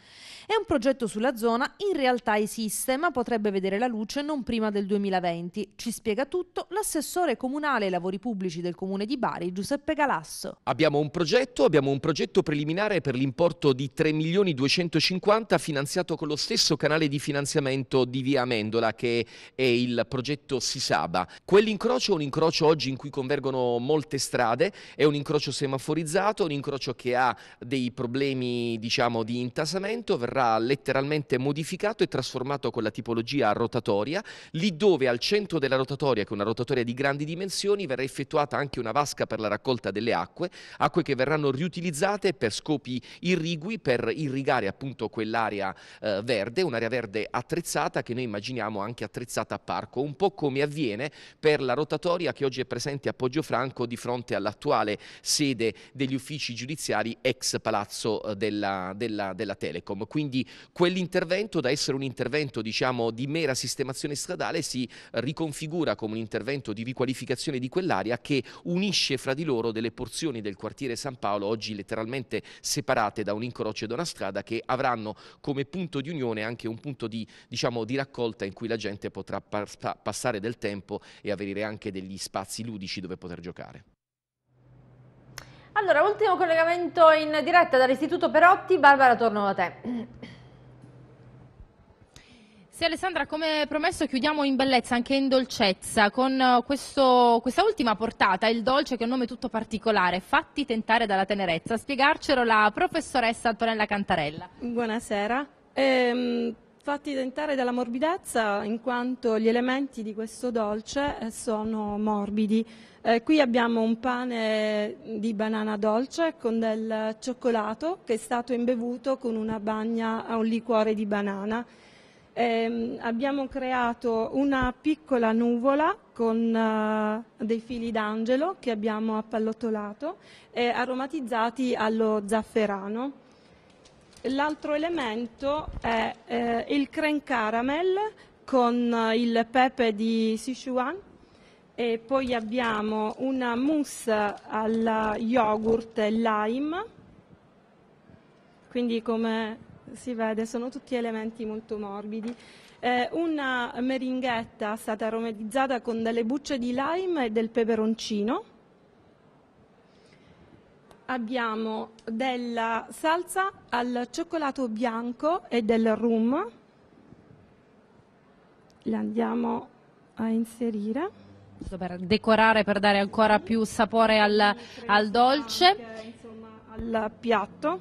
[SPEAKER 3] È un progetto sulla zona, in realtà esiste, ma potrebbe vedere la luce non prima del 2020. Ci spiega tutto l'assessore comunale ai lavori pubblici del comune di Bari, Giuseppe Galasso.
[SPEAKER 4] Abbiamo un progetto, abbiamo un progetto preliminare per l'importo di 3 milioni 250 finanziato con lo stesso canale di finanziamento di Via Amendola che è il progetto Sisaba. Quell'incrocio è un incrocio oggi in cui convergono molte strade, è un incrocio semaforizzato, un incrocio che ha dei problemi diciamo, di intasamento, verrà verrà letteralmente modificato e trasformato con la tipologia rotatoria, lì dove al centro della rotatoria, che è una rotatoria di grandi dimensioni, verrà effettuata anche una vasca per la raccolta delle acque, acque che verranno riutilizzate per scopi irrigui, per irrigare appunto quell'area eh, verde, un'area verde attrezzata che noi immaginiamo anche attrezzata a parco, un po' come avviene per la rotatoria che oggi è presente a Poggio Franco di fronte all'attuale sede degli uffici giudiziari ex palazzo eh, della, della, della Telecom. Quindi quindi quell'intervento da essere un intervento diciamo, di mera sistemazione stradale si riconfigura come un intervento di riqualificazione di quell'area che unisce fra di loro delle porzioni del quartiere San Paolo oggi letteralmente separate da un incrocio e da una strada che avranno come punto di unione anche un punto di, diciamo, di raccolta in cui la gente potrà passare del tempo e avere anche degli spazi ludici dove
[SPEAKER 1] poter giocare. Allora, ultimo collegamento in diretta dall'Istituto
[SPEAKER 5] Perotti. Barbara, torno da te. Sì Alessandra, come promesso chiudiamo in bellezza, anche in dolcezza, con eh, questo, questa ultima portata, il dolce che è un nome tutto particolare, fatti tentare dalla tenerezza. Spiegarcelo la professoressa
[SPEAKER 10] Antonella Cantarella. Buonasera. Ehm, fatti tentare dalla morbidezza in quanto gli elementi di questo dolce eh, sono morbidi, eh, qui abbiamo un pane di banana dolce con del cioccolato che è stato imbevuto con una bagna a un liquore di banana. Eh, abbiamo creato una piccola nuvola con eh, dei fili d'angelo che abbiamo appallottolato e aromatizzati allo zafferano. L'altro elemento è eh, il creme caramel con il pepe di Sichuan e poi abbiamo una mousse al yogurt e lime, quindi come si vede sono tutti elementi molto morbidi. Eh, una meringhetta è stata aromatizzata con delle bucce di lime e del peperoncino. Abbiamo della salsa al cioccolato bianco e del rum. La andiamo a inserire per decorare, per
[SPEAKER 5] dare ancora più sapore al, al dolce. Al piatto.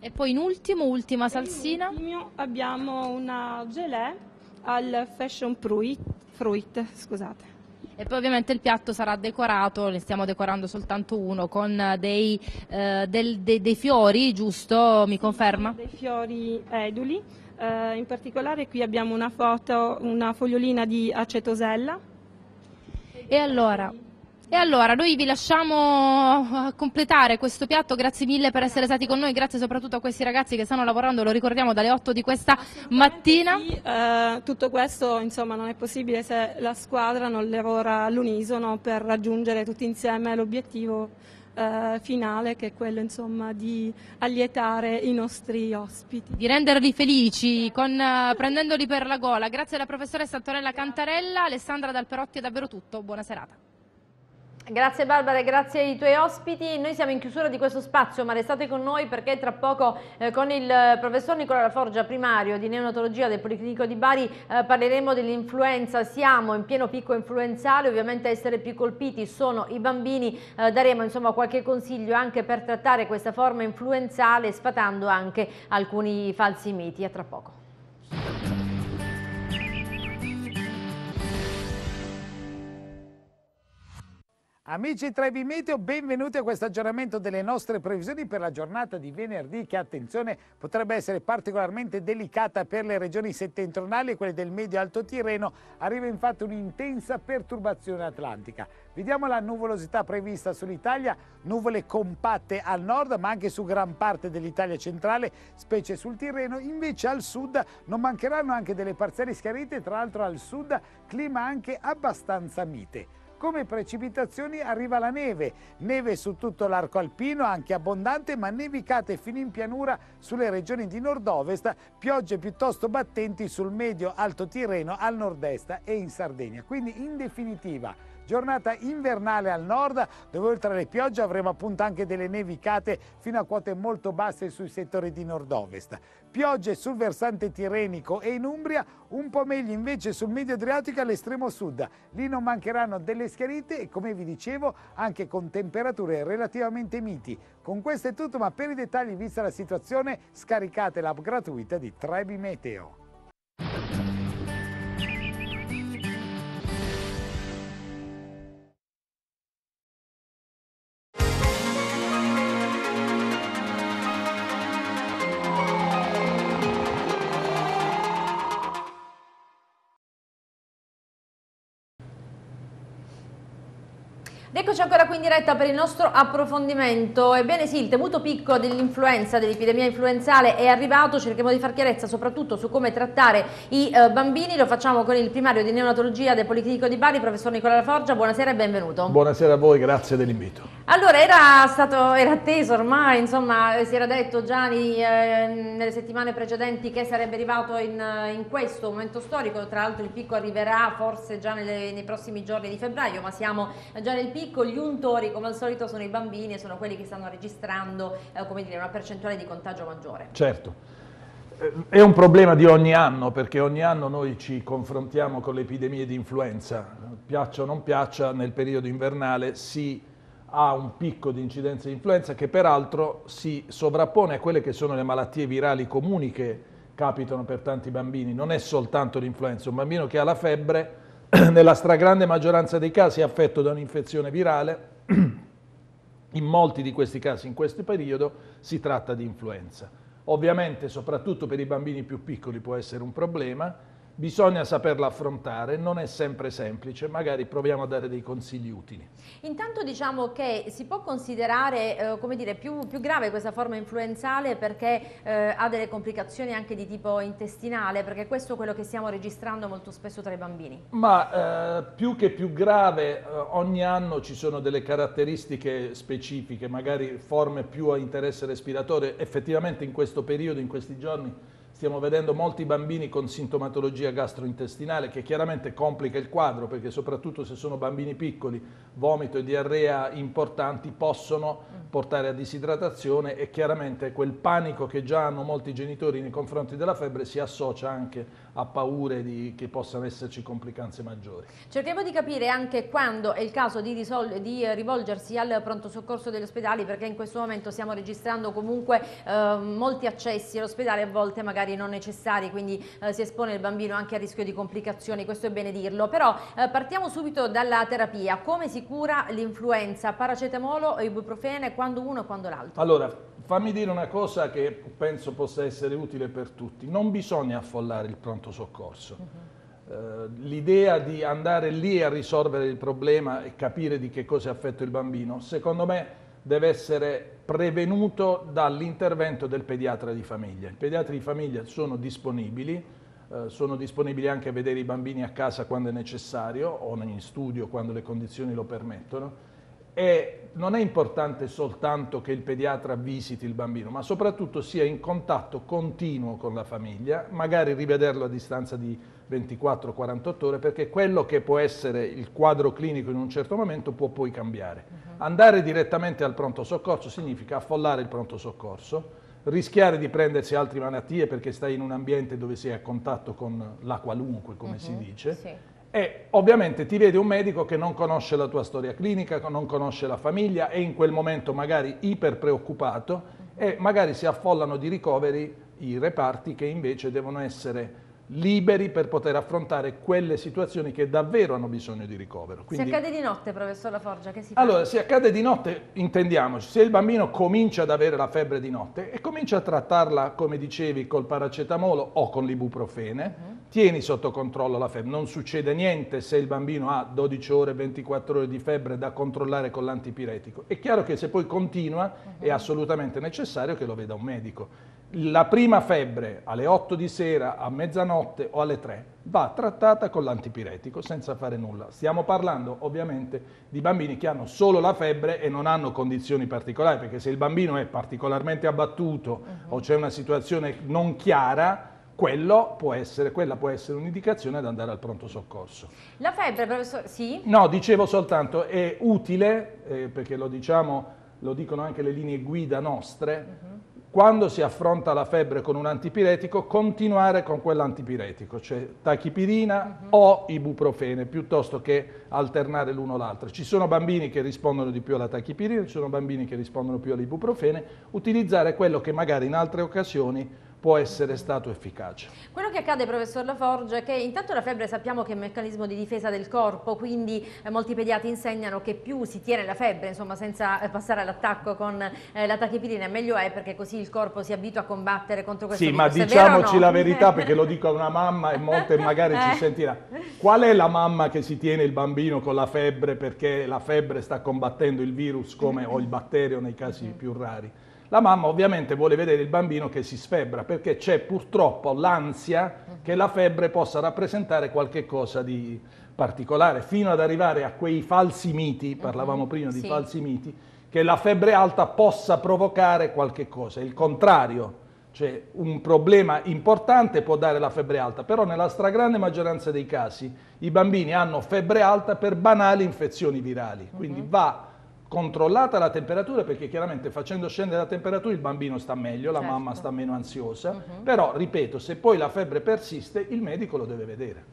[SPEAKER 10] E poi in ultimo, ultima salsina. Ultimo abbiamo una gelée al fashion fruit, fruit scusate. E poi ovviamente il piatto
[SPEAKER 5] sarà decorato, ne stiamo decorando soltanto uno, con dei, eh, del, de, dei fiori, giusto? Mi conferma? Dei
[SPEAKER 10] fiori eduli, eh, in particolare qui abbiamo una foto, una fogliolina di acetosella e allora,
[SPEAKER 5] e allora noi vi lasciamo eh, completare questo piatto, grazie mille per essere
[SPEAKER 10] stati con noi, grazie soprattutto a questi ragazzi che stanno lavorando, lo ricordiamo, dalle 8 di questa mattina. Sì, eh, tutto questo insomma, non è possibile se la squadra non lavora all'unisono per raggiungere tutti insieme l'obiettivo eh, finale che è quello insomma, di allietare i nostri ospiti. Di
[SPEAKER 5] renderli felici
[SPEAKER 10] con, eh, prendendoli
[SPEAKER 5] per la gola. Grazie alla professoressa Antonella Cantarella, Alessandra Dalperotti è davvero tutto, buona serata.
[SPEAKER 1] Grazie Barbara e grazie ai tuoi ospiti. Noi siamo in chiusura di questo spazio, ma restate con noi perché tra poco eh, con il eh, professor Nicola Laforgia, primario di neonatologia del Policlinico di Bari, eh, parleremo dell'influenza. Siamo in pieno picco influenzale, ovviamente a essere più colpiti sono i bambini. Eh, daremo insomma qualche consiglio anche per trattare questa forma influenzale, sfatando anche alcuni falsi miti. A tra poco.
[SPEAKER 9] Amici Trevi Meteo, benvenuti a questo aggiornamento delle nostre previsioni per la giornata di venerdì che, attenzione, potrebbe essere particolarmente delicata per le regioni settentrionali e quelle del medio-alto Tirreno. Arriva infatti un'intensa perturbazione atlantica. Vediamo la nuvolosità prevista sull'Italia, nuvole compatte al nord ma anche su gran parte dell'Italia centrale, specie sul Tirreno, invece al sud non mancheranno anche delle parziali schiarite, tra l'altro al sud clima anche abbastanza mite come precipitazioni arriva la neve, neve su tutto l'arco alpino, anche abbondante, ma nevicate fino in pianura sulle regioni di nord-ovest, piogge piuttosto battenti sul medio alto Tirreno, al nord-est e in Sardegna. Quindi in definitiva giornata invernale al nord dove oltre alle piogge avremo appunto anche delle nevicate fino a quote molto basse sui settori di nord-ovest. Piogge sul versante tirrenico e in Umbria, un po' meglio invece sul medio Adriatico all'estremo sud. Lì non mancheranno delle schiarite e come vi dicevo anche con temperature relativamente miti. Con questo è tutto ma per i dettagli vista la situazione scaricate l'app gratuita di Trebi Meteo.
[SPEAKER 1] Eccoci ancora qui in diretta per il nostro approfondimento. Ebbene sì, il temuto picco dell'influenza, dell'epidemia influenzale è arrivato, cerchiamo di far chiarezza soprattutto su come trattare i eh, bambini, lo facciamo con il primario di neonatologia del Politecnico di Bari, professor Nicola Laforgia, buonasera e benvenuto.
[SPEAKER 11] Buonasera a voi, grazie dell'invito.
[SPEAKER 1] Allora, era, stato, era atteso ormai, insomma, eh, si era detto già eh, nelle settimane precedenti che sarebbe arrivato in, eh, in, questo momento storico, tra l'altro il picco arriverà forse già nelle, nei prossimi giorni di febbraio, ma siamo eh, già nel picco piccoli untori come al solito sono i bambini e sono quelli che stanno registrando eh, dire, una percentuale di contagio maggiore. Certo. Eh,
[SPEAKER 11] è un problema di ogni anno, perché ogni anno noi ci confrontiamo con le epidemie di influenza. Piaccia o non piaccia, nel periodo invernale si ha un picco di incidenza di influenza che peraltro si sovrappone a quelle che sono le malattie virali comuni che capitano per tanti bambini. Non è soltanto l'influenza, un bambino che ha la febbre nella stragrande maggioranza dei casi è affetto da un'infezione virale, in molti di questi casi in questo periodo si tratta di influenza. Ovviamente soprattutto per i bambini più piccoli può essere un problema, bisogna saperla affrontare, non è sempre semplice, magari proviamo a dare dei consigli utili.
[SPEAKER 1] Intanto diciamo che si può considerare eh, dire, più, più, grave questa forma influenzale perché eh, ha delle complicazioni anche di tipo intestinale, perché questo è quello che stiamo registrando molto spesso tra i bambini.
[SPEAKER 11] Ma eh, più che più grave, eh, ogni anno ci sono delle caratteristiche specifiche, magari forme più a interesse respiratore, effettivamente in questo periodo, in questi giorni, stiamo vedendo molti bambini con sintomatologia gastrointestinale che chiaramente complica il quadro perché soprattutto se sono bambini piccoli, vomito e diarrea importanti possono portare a disidratazione e chiaramente quel panico che già hanno molti genitori nei confronti della febbre si associa anche ha paure di, che possano esserci complicanze maggiori.
[SPEAKER 1] Cerchiamo di capire anche quando è il caso di, di rivolgersi al pronto soccorso degli ospedali perché in questo momento stiamo registrando comunque eh, molti accessi all'ospedale a volte magari non necessari quindi eh, si espone il bambino anche a rischio di complicazioni, questo è bene dirlo, però eh, partiamo subito dalla terapia, come si cura l'influenza, paracetamolo o ibuprofene, quando uno e quando l'altro?
[SPEAKER 11] Allora, fammi dire una cosa che penso possa essere utile per tutti. Non bisogna affollare il pronto soccorso. Uh mhm. eh, -huh. L'idea di andare lì a risolvere il problema e capire di che cosa è affetto il bambino, secondo me deve essere prevenuto dall'intervento del pediatra di famiglia. I pediatri di famiglia sono disponibili, eh, sono disponibili anche a vedere i bambini a casa quando è necessario o in studio quando le condizioni lo permettono e non è importante soltanto che il pediatra visiti il bambino, ma soprattutto sia in contatto continuo con la famiglia, magari rivederlo a distanza di 24-48 ore, perché quello che può essere il quadro clinico in un certo momento può poi cambiare. Mhm. Andare direttamente al pronto soccorso significa affollare il pronto soccorso, rischiare di prendersi altre malattie perché stai in un ambiente dove sei a contatto con la qualunque, come uh -huh, si mhm. dice. Sì e ovviamente ti vede un medico che non conosce la tua storia clinica, non conosce la famiglia, è in quel momento magari iper preoccupato e magari si affollano di ricoveri i reparti che invece devono essere liberi per poter affrontare quelle situazioni che davvero hanno bisogno di ricovero. Quindi, se accade
[SPEAKER 1] di notte, professor La Forgia, che si fa? Allora, se
[SPEAKER 11] accade di notte, intendiamoci, se il bambino comincia ad avere la febbre di notte e comincia a trattarla, come dicevi, col paracetamolo o con l'ibuprofene, uh mhm. -huh tieni sotto controllo la febbre, non succede niente se il bambino ha 12 ore, 24 ore di febbre da controllare con l'antipiretico. È chiaro che se poi continua uh-huh. è mhm. assolutamente necessario che lo veda un medico. La prima febbre alle 8 di sera, a mezzanotte o alle 3 va trattata con l'antipiretico senza fare nulla. Stiamo parlando ovviamente di bambini che hanno solo la febbre e non hanno condizioni particolari, perché se il bambino è particolarmente abbattuto uh-huh. o c'è una situazione non chiara, può essere, quella può essere un'indicazione ad andare al pronto soccorso.
[SPEAKER 1] La febbre, professore, sì?
[SPEAKER 11] No, dicevo soltanto, è utile, eh, perché lo diciamo, lo dicono anche le linee guida nostre, uh mhm. -huh quando si affronta la febbre con un antipiretico, continuare con quell'antipiretico, cioè tachipirina uh mhm. -huh. o ibuprofene, piuttosto che alternare l'uno o l'altro. Ci sono bambini che rispondono di più alla tachipirina, ci sono bambini che rispondono più all'ibuprofene, utilizzare quello che magari in altre occasioni può essere stato efficace.
[SPEAKER 1] Quello che accade, professor Laforge, è che intanto la febbre sappiamo che è un meccanismo di difesa del corpo, quindi eh, molti pediatri insegnano che più si tiene la febbre, insomma, senza eh, passare all'attacco con eh, la tachipirina, meglio è perché così il corpo si abitua a combattere contro questo sì, virus. Sì, ma diciamoci no? la verità perché
[SPEAKER 11] lo dico a una mamma e molte magari ci eh. sentirà. Qual è la mamma che si tiene il bambino con la febbre perché la febbre sta combattendo il virus come, mm. o il batterio nei casi più rari? La mamma ovviamente vuole vedere il bambino che si sfebbra perché c'è purtroppo l'ansia che la febbre possa rappresentare qualche cosa di particolare, fino ad arrivare a quei falsi miti, mhm. parlavamo prima di sì. falsi miti, che la febbre alta possa provocare qualche cosa, il contrario. Cioè un problema importante può dare la febbre alta, però nella stragrande maggioranza dei casi i bambini hanno febbre alta per banali infezioni virali, quindi mhm. va controllata la temperatura perché chiaramente facendo scendere la temperatura il bambino sta meglio, certo. la mamma sta meno ansiosa, uh mhm. -huh. però ripeto, se poi la febbre persiste il medico lo deve vedere.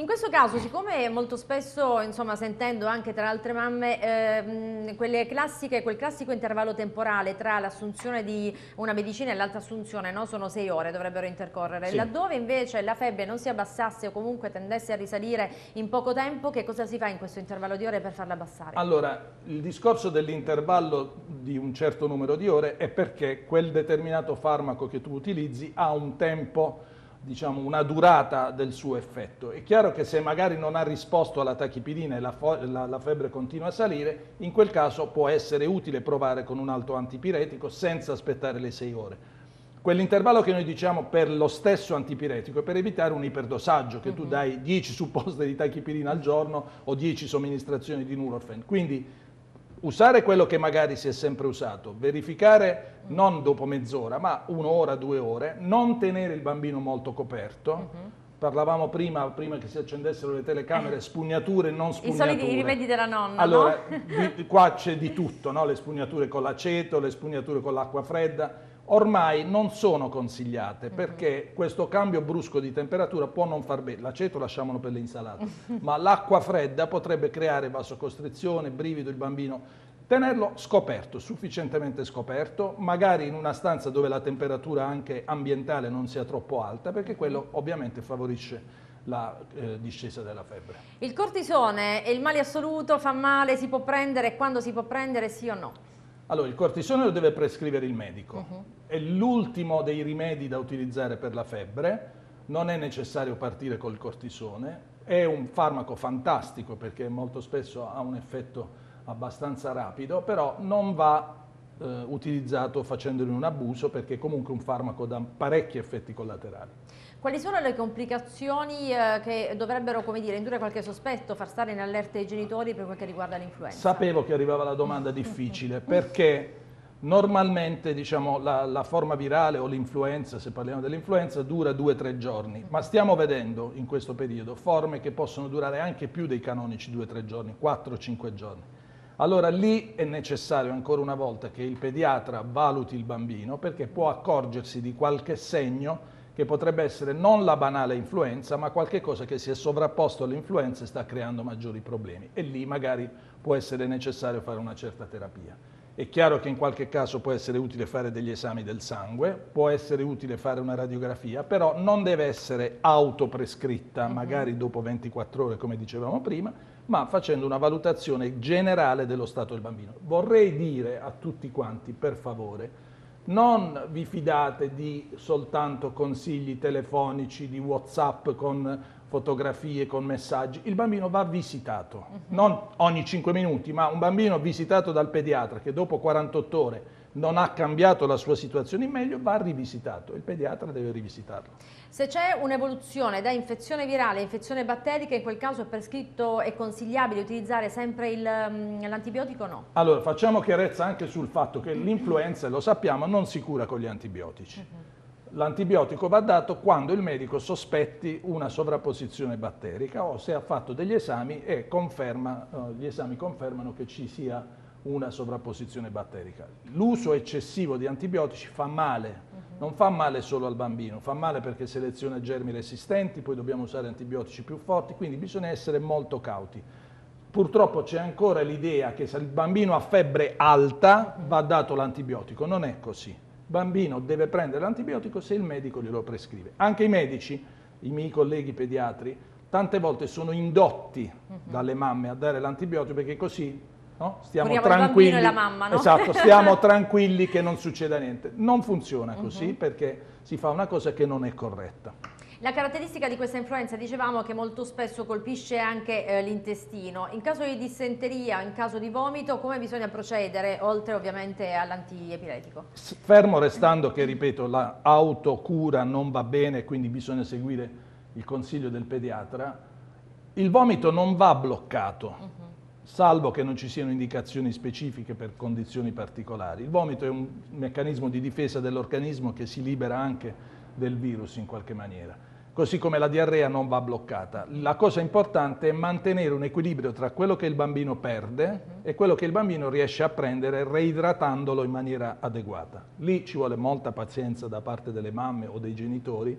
[SPEAKER 1] In questo caso, siccome molto spesso, insomma, sentendo anche tra altre mamme, ehm, quel classico intervallo temporale tra l'assunzione di una medicina e l'altra assunzione, no? sono sei ore, dovrebbero intercorrere. Sì. Laddove invece la febbre non si abbassasse o comunque tendesse a risalire in poco tempo, che cosa si fa in questo intervallo di ore per farla abbassare?
[SPEAKER 11] Allora, il discorso dell'intervallo di un certo numero di ore è perché quel determinato farmaco che tu utilizzi ha un tempo diciamo, una durata del suo effetto. È chiaro che se magari non ha risposto alla tachipirina e la, la, la, febbre continua a salire, in quel caso può essere utile provare con un alto antipiretico senza aspettare le 6 ore. Quell'intervallo che noi diciamo per lo stesso antipiretico è per evitare un iperdosaggio, che uh -huh. tu mhm. dai 10 supposte di tachipirina al giorno o 10 somministrazioni di Nurofen. Quindi usare quello che magari si è sempre usato, verificare non dopo mezz'ora, ma un'ora, due ore, non tenere il bambino molto coperto. Uh-huh. Parlavamo prima, prima che si accendessero le telecamere, eh. spugnature, non spugnature. I soliti rimedi
[SPEAKER 1] della nonna. Allora, no?
[SPEAKER 11] qua c'è di tutto, no? le spugnature con l'aceto, le spugnature con l'acqua fredda ormai non sono consigliate perché questo cambio brusco di temperatura può non far bene. L'aceto lasciamolo per le insalate, ma l'acqua fredda potrebbe creare vasocostrizione, brivido, il bambino tenerlo scoperto, sufficientemente scoperto, magari in una stanza dove la temperatura anche ambientale non sia troppo alta, perché quello ovviamente favorisce la eh, discesa della febbre.
[SPEAKER 1] Il cortisone è il male assoluto, fa male, si può prendere, quando si può prendere, sì o no?
[SPEAKER 11] Allora, il cortisone lo deve prescrivere il medico, uh-huh. è l'ultimo dei rimedi da utilizzare per la febbre, non è necessario partire col cortisone, è un farmaco fantastico perché molto spesso ha un effetto abbastanza rapido, però non va eh, utilizzato facendone un abuso perché è comunque un farmaco da parecchi effetti collaterali.
[SPEAKER 1] Quali sono le complicazioni eh, che dovrebbero dire, indurre qualche sospetto, far stare in allerta i genitori per quel che riguarda l'influenza?
[SPEAKER 11] Sapevo che arrivava la domanda difficile perché normalmente diciamo, la, la, forma virale o l'influenza, se parliamo dell'influenza, dura due o tre giorni, mm. ma stiamo vedendo in questo periodo forme che possono durare anche più dei canonici due o tre giorni, 4-5 giorni. Allora lì è necessario ancora una volta che il pediatra valuti il bambino perché può accorgersi di qualche segno che potrebbe essere non la banale influenza, ma qualcosa che si è sovrapposto all'influenza e sta creando maggiori problemi. E lì magari può essere necessario fare una certa terapia. È chiaro che in qualche caso può essere utile fare degli esami del sangue, può essere utile fare una radiografia, però non deve essere autoprescritta, mhm. magari dopo 24 ore, come dicevamo prima, ma facendo una valutazione generale dello stato del bambino. Vorrei dire a tutti quanti, per favore, non vi fidate di soltanto consigli telefonici, di Whatsapp con fotografie, con messaggi. Il bambino va visitato, mhm. non ogni 5 minuti, ma un bambino visitato dal pediatra che dopo 48 ore non ha cambiato la sua situazione in meglio, va rivisitato, il pediatra deve rivisitarlo.
[SPEAKER 1] Se c'è un'evoluzione da infezione virale a infezione batterica, in quel caso è prescritto e consigliabile utilizzare sempre mm, l'antibiotico o no?
[SPEAKER 11] Allora, facciamo chiarezza anche sul fatto che l'influenza, lo sappiamo, non si cura con gli antibiotici. Mhm. L'antibiotico va dato quando il medico sospetti una sovrapposizione batterica o se ha fatto degli esami e conferma, eh, gli esami confermano che ci sia una sovrapposizione batterica. L'uso eccessivo di antibiotici fa male, non fa male solo al bambino, fa male perché seleziona germi resistenti, poi dobbiamo usare antibiotici più forti, quindi bisogna essere molto cauti. Purtroppo c'è ancora l'idea che se il bambino ha febbre alta va dato l'antibiotico, non è così. Il bambino deve prendere l'antibiotico se il medico glielo prescrive. Anche i medici, i miei colleghi pediatri, tante volte sono indotti mhm. dalle mamme a dare l'antibiotico perché così No? Stiamo Curiamo tranquilli. Il e la mamma, no? Esatto, stiamo tranquilli che non succeda niente. Non funziona mhm. così uh -huh. perché si fa una cosa che non è corretta.
[SPEAKER 1] La caratteristica di questa influenza, dicevamo, che molto spesso colpisce anche eh, l'intestino. In caso di dissenteria, in caso di vomito, come bisogna procedere, oltre ovviamente all'antiepiletico?
[SPEAKER 11] Fermo restando che, ripeto, l'autocura non va bene, quindi bisogna seguire il consiglio del pediatra, il vomito non va bloccato. Uh mhm. -huh salvo che non ci siano indicazioni specifiche per condizioni particolari. Il vomito è un meccanismo di difesa dell'organismo che si libera anche del virus in qualche maniera, così come la diarrea non va bloccata. La cosa importante è mantenere un equilibrio tra quello che il bambino perde e quello che il bambino riesce a prendere reidratandolo in maniera adeguata. Lì ci vuole molta pazienza da parte delle mamme o dei genitori,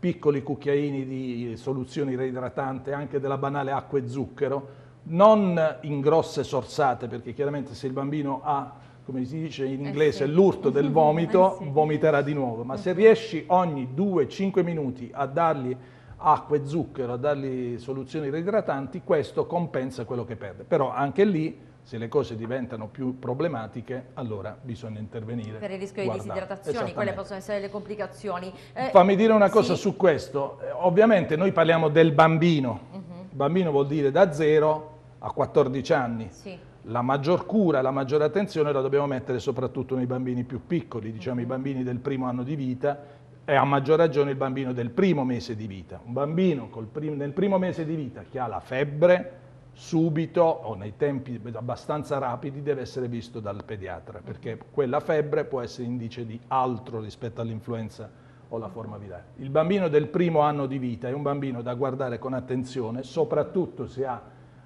[SPEAKER 11] piccoli cucchiaini di soluzioni reidratante anche della banale acqua e zucchero non in grosse sorsate, perché chiaramente se il bambino ha, come si dice in eh inglese, eh sì. l'urto del vomito, eh sì. vomiterà di nuovo, ma se riesci ogni 2-5 minuti a dargli acqua e zucchero, a dargli soluzioni reidratanti, questo compensa quello che perde. Però anche lì, se le cose diventano più problematiche, allora bisogna intervenire. Per il rischio di disidratazione, quelle
[SPEAKER 1] possono essere le complicazioni. Eh, Fammi dire una cosa sì. su
[SPEAKER 11] questo. Eh, ovviamente noi parliamo del bambino. Uh mhm. -huh. Bambino vuol dire da zero a 14 anni. Sì. La maggior cura, la maggiore attenzione la dobbiamo mettere soprattutto nei bambini più piccoli, diciamo i mhm. bambini del primo anno di vita e a maggior ragione il bambino del primo mese di vita. Un bambino prim nel primo mese di vita che ha la febbre, subito o nei tempi abbastanza rapidi deve essere visto dal pediatra, perché mhm. quella febbre può essere indice di altro rispetto all'influenza o la forma virale. Il bambino del primo anno di vita è un bambino da guardare con attenzione, soprattutto se ha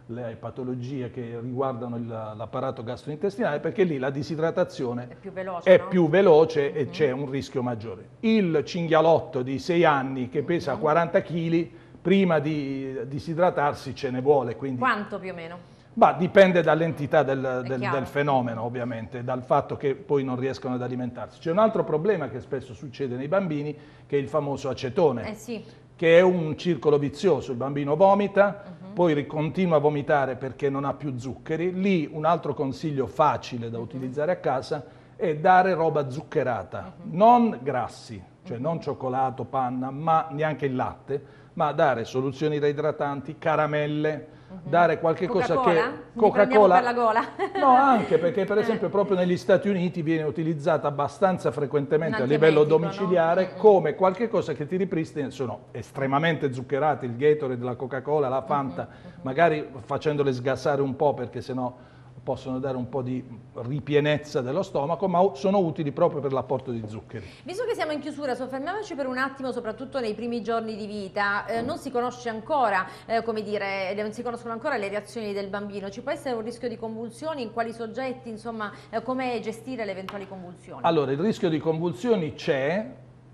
[SPEAKER 11] le patologie che riguardano l'apparato gastrointestinale perché lì la disidratazione è
[SPEAKER 1] più veloce, è
[SPEAKER 11] no? più veloce e mm -hmm. c'è un rischio maggiore. Il cinghialotto di 6 anni che pesa 40 mm-hmm. kg prima di disidratarsi ce ne vuole. Quindi...
[SPEAKER 1] Quanto più o meno?
[SPEAKER 11] Bah, dipende dall'entità del, del, del, fenomeno ovviamente, dal fatto che poi non riescono ad alimentarsi. C'è un altro problema che spesso succede nei bambini che è il famoso acetone, eh sì. che è un circolo vizioso, il bambino vomita, mm-hmm poi continua a vomitare perché non ha più zuccheri. Lì un altro consiglio facile da mhm. utilizzare a casa è dare roba zuccherata, mhm. non grassi, cioè non cioccolato, panna, ma neanche il latte, ma dare soluzioni reidratanti, caramelle, Mhm. dare qualche cosa che... Coca-Cola? per la
[SPEAKER 1] gola? no, anche
[SPEAKER 11] perché per eh. esempio proprio negli Stati Uniti viene utilizzata abbastanza frequentemente a livello domiciliare no? Mm, mm. come qualche cosa che ti ripristina, sono estremamente zuccherati, il Gatorade, la Coca-Cola, la Fanta, mhm, mhm. magari facendole sgassare un po' perché sennò... No possono dare un po' di ripienezza dello stomaco, ma sono utili proprio per l'apporto di zuccheri.
[SPEAKER 1] Visto che siamo in chiusura, soffermiamoci per un attimo, soprattutto nei primi giorni di vita, eh, non si conosce ancora, eh, come dire, non si conoscono ancora le reazioni del bambino, ci può essere un rischio di convulsioni, in quali soggetti, insomma, eh, come gestire le eventuali convulsioni?
[SPEAKER 11] Allora, il rischio di convulsioni c'è,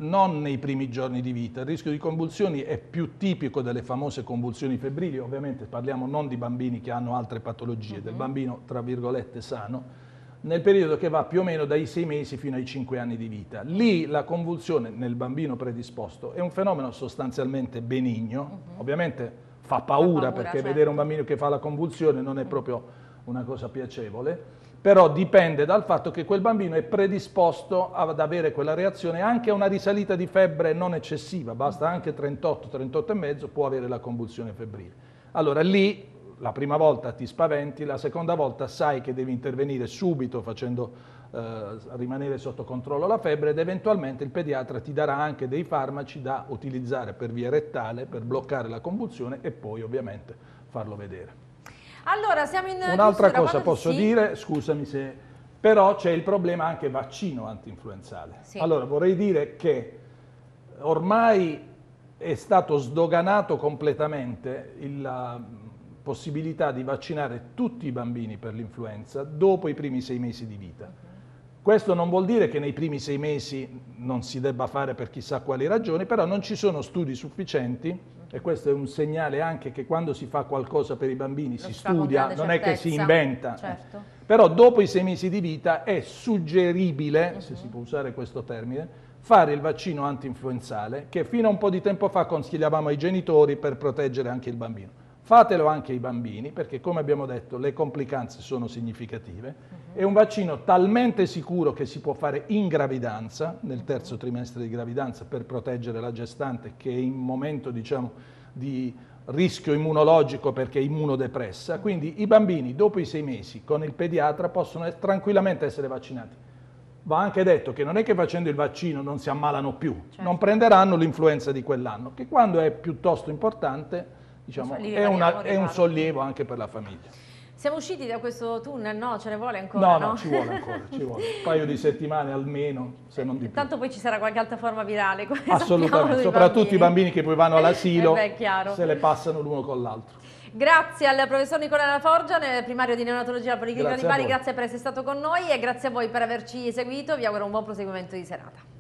[SPEAKER 11] non nei primi giorni di vita. Il rischio di convulsioni è più tipico delle famose convulsioni febbrili, ovviamente parliamo non di bambini che hanno altre patologie, uh -huh. del mhm. bambino tra virgolette sano, nel periodo che va più o meno dai 6 mesi fino ai 5 anni di vita. Lì la convulsione nel bambino predisposto è un fenomeno sostanzialmente benigno, uh mhm. -huh. ovviamente fa paura, fa paura perché certo. vedere un bambino che fa la convulsione non è proprio una cosa piacevole, però dipende dal fatto che quel bambino è predisposto ad avere quella reazione anche a una risalita di febbre non eccessiva, basta anche 38, 38,5 può avere la convulsione febbrile. Allora lì la prima volta ti spaventi, la seconda volta sai che devi intervenire subito facendo eh, rimanere sotto controllo la febbre ed eventualmente il pediatra ti darà anche dei farmaci da utilizzare per via rettale per bloccare la convulsione e poi ovviamente farlo vedere.
[SPEAKER 1] Allora, siamo in Un'altra cosa posso sì. dire,
[SPEAKER 11] scusami se... Però c'è il problema anche vaccino antinfluenzale. Sì. Allora, vorrei dire che ormai è stato sdoganato completamente la possibilità di vaccinare tutti i bambini per l'influenza dopo i primi sei mesi di vita. Questo non vuol dire che nei primi sei mesi non si debba fare per chissà quali ragioni, però non ci sono studi sufficienti e questo è un segnale anche che quando si fa qualcosa per i bambini Lo si studia, non certezza. è che si inventa. Certo. Però dopo i sei mesi di vita è suggeribile, uh mhm. -huh. se si può usare questo termine, fare il vaccino anti-influenzale, che fino a un po' di tempo fa consigliavamo ai genitori per proteggere anche il bambino. Fatelo anche ai bambini, perché come abbiamo detto le complicanze sono significative. Uh-huh. È un vaccino talmente sicuro che si può fare in gravidanza, nel terzo trimestre di gravidanza, per proteggere la gestante che è in momento diciamo, di rischio immunologico perché è immunodepressa. Quindi i bambini dopo i sei mesi con il pediatra possono tranquillamente essere vaccinati. Va anche detto che non è che facendo il vaccino non si ammalano più, certo. non prenderanno l'influenza di quell'anno, che quando è piuttosto importante diciamo, un è, una, diciamo, è un sollievo anche per la famiglia.
[SPEAKER 1] Siamo usciti da questo tunnel, no? Ce ne vuole ancora? No, no, no? ci vuole ancora, ci vuole. Un
[SPEAKER 11] paio di settimane almeno, se non di più.
[SPEAKER 1] Tanto poi ci sarà qualche altra forma virale. Assolutamente, soprattutto i bambini
[SPEAKER 11] che poi vanno all'asilo, eh se le passano l'uno con l'altro.
[SPEAKER 1] Grazie al professor Nicola Laforgia, primario di neonatologia alla Policlinica di Bari, grazie per essere stato con noi e grazie a voi per averci seguito, vi auguro un buon proseguimento di serata.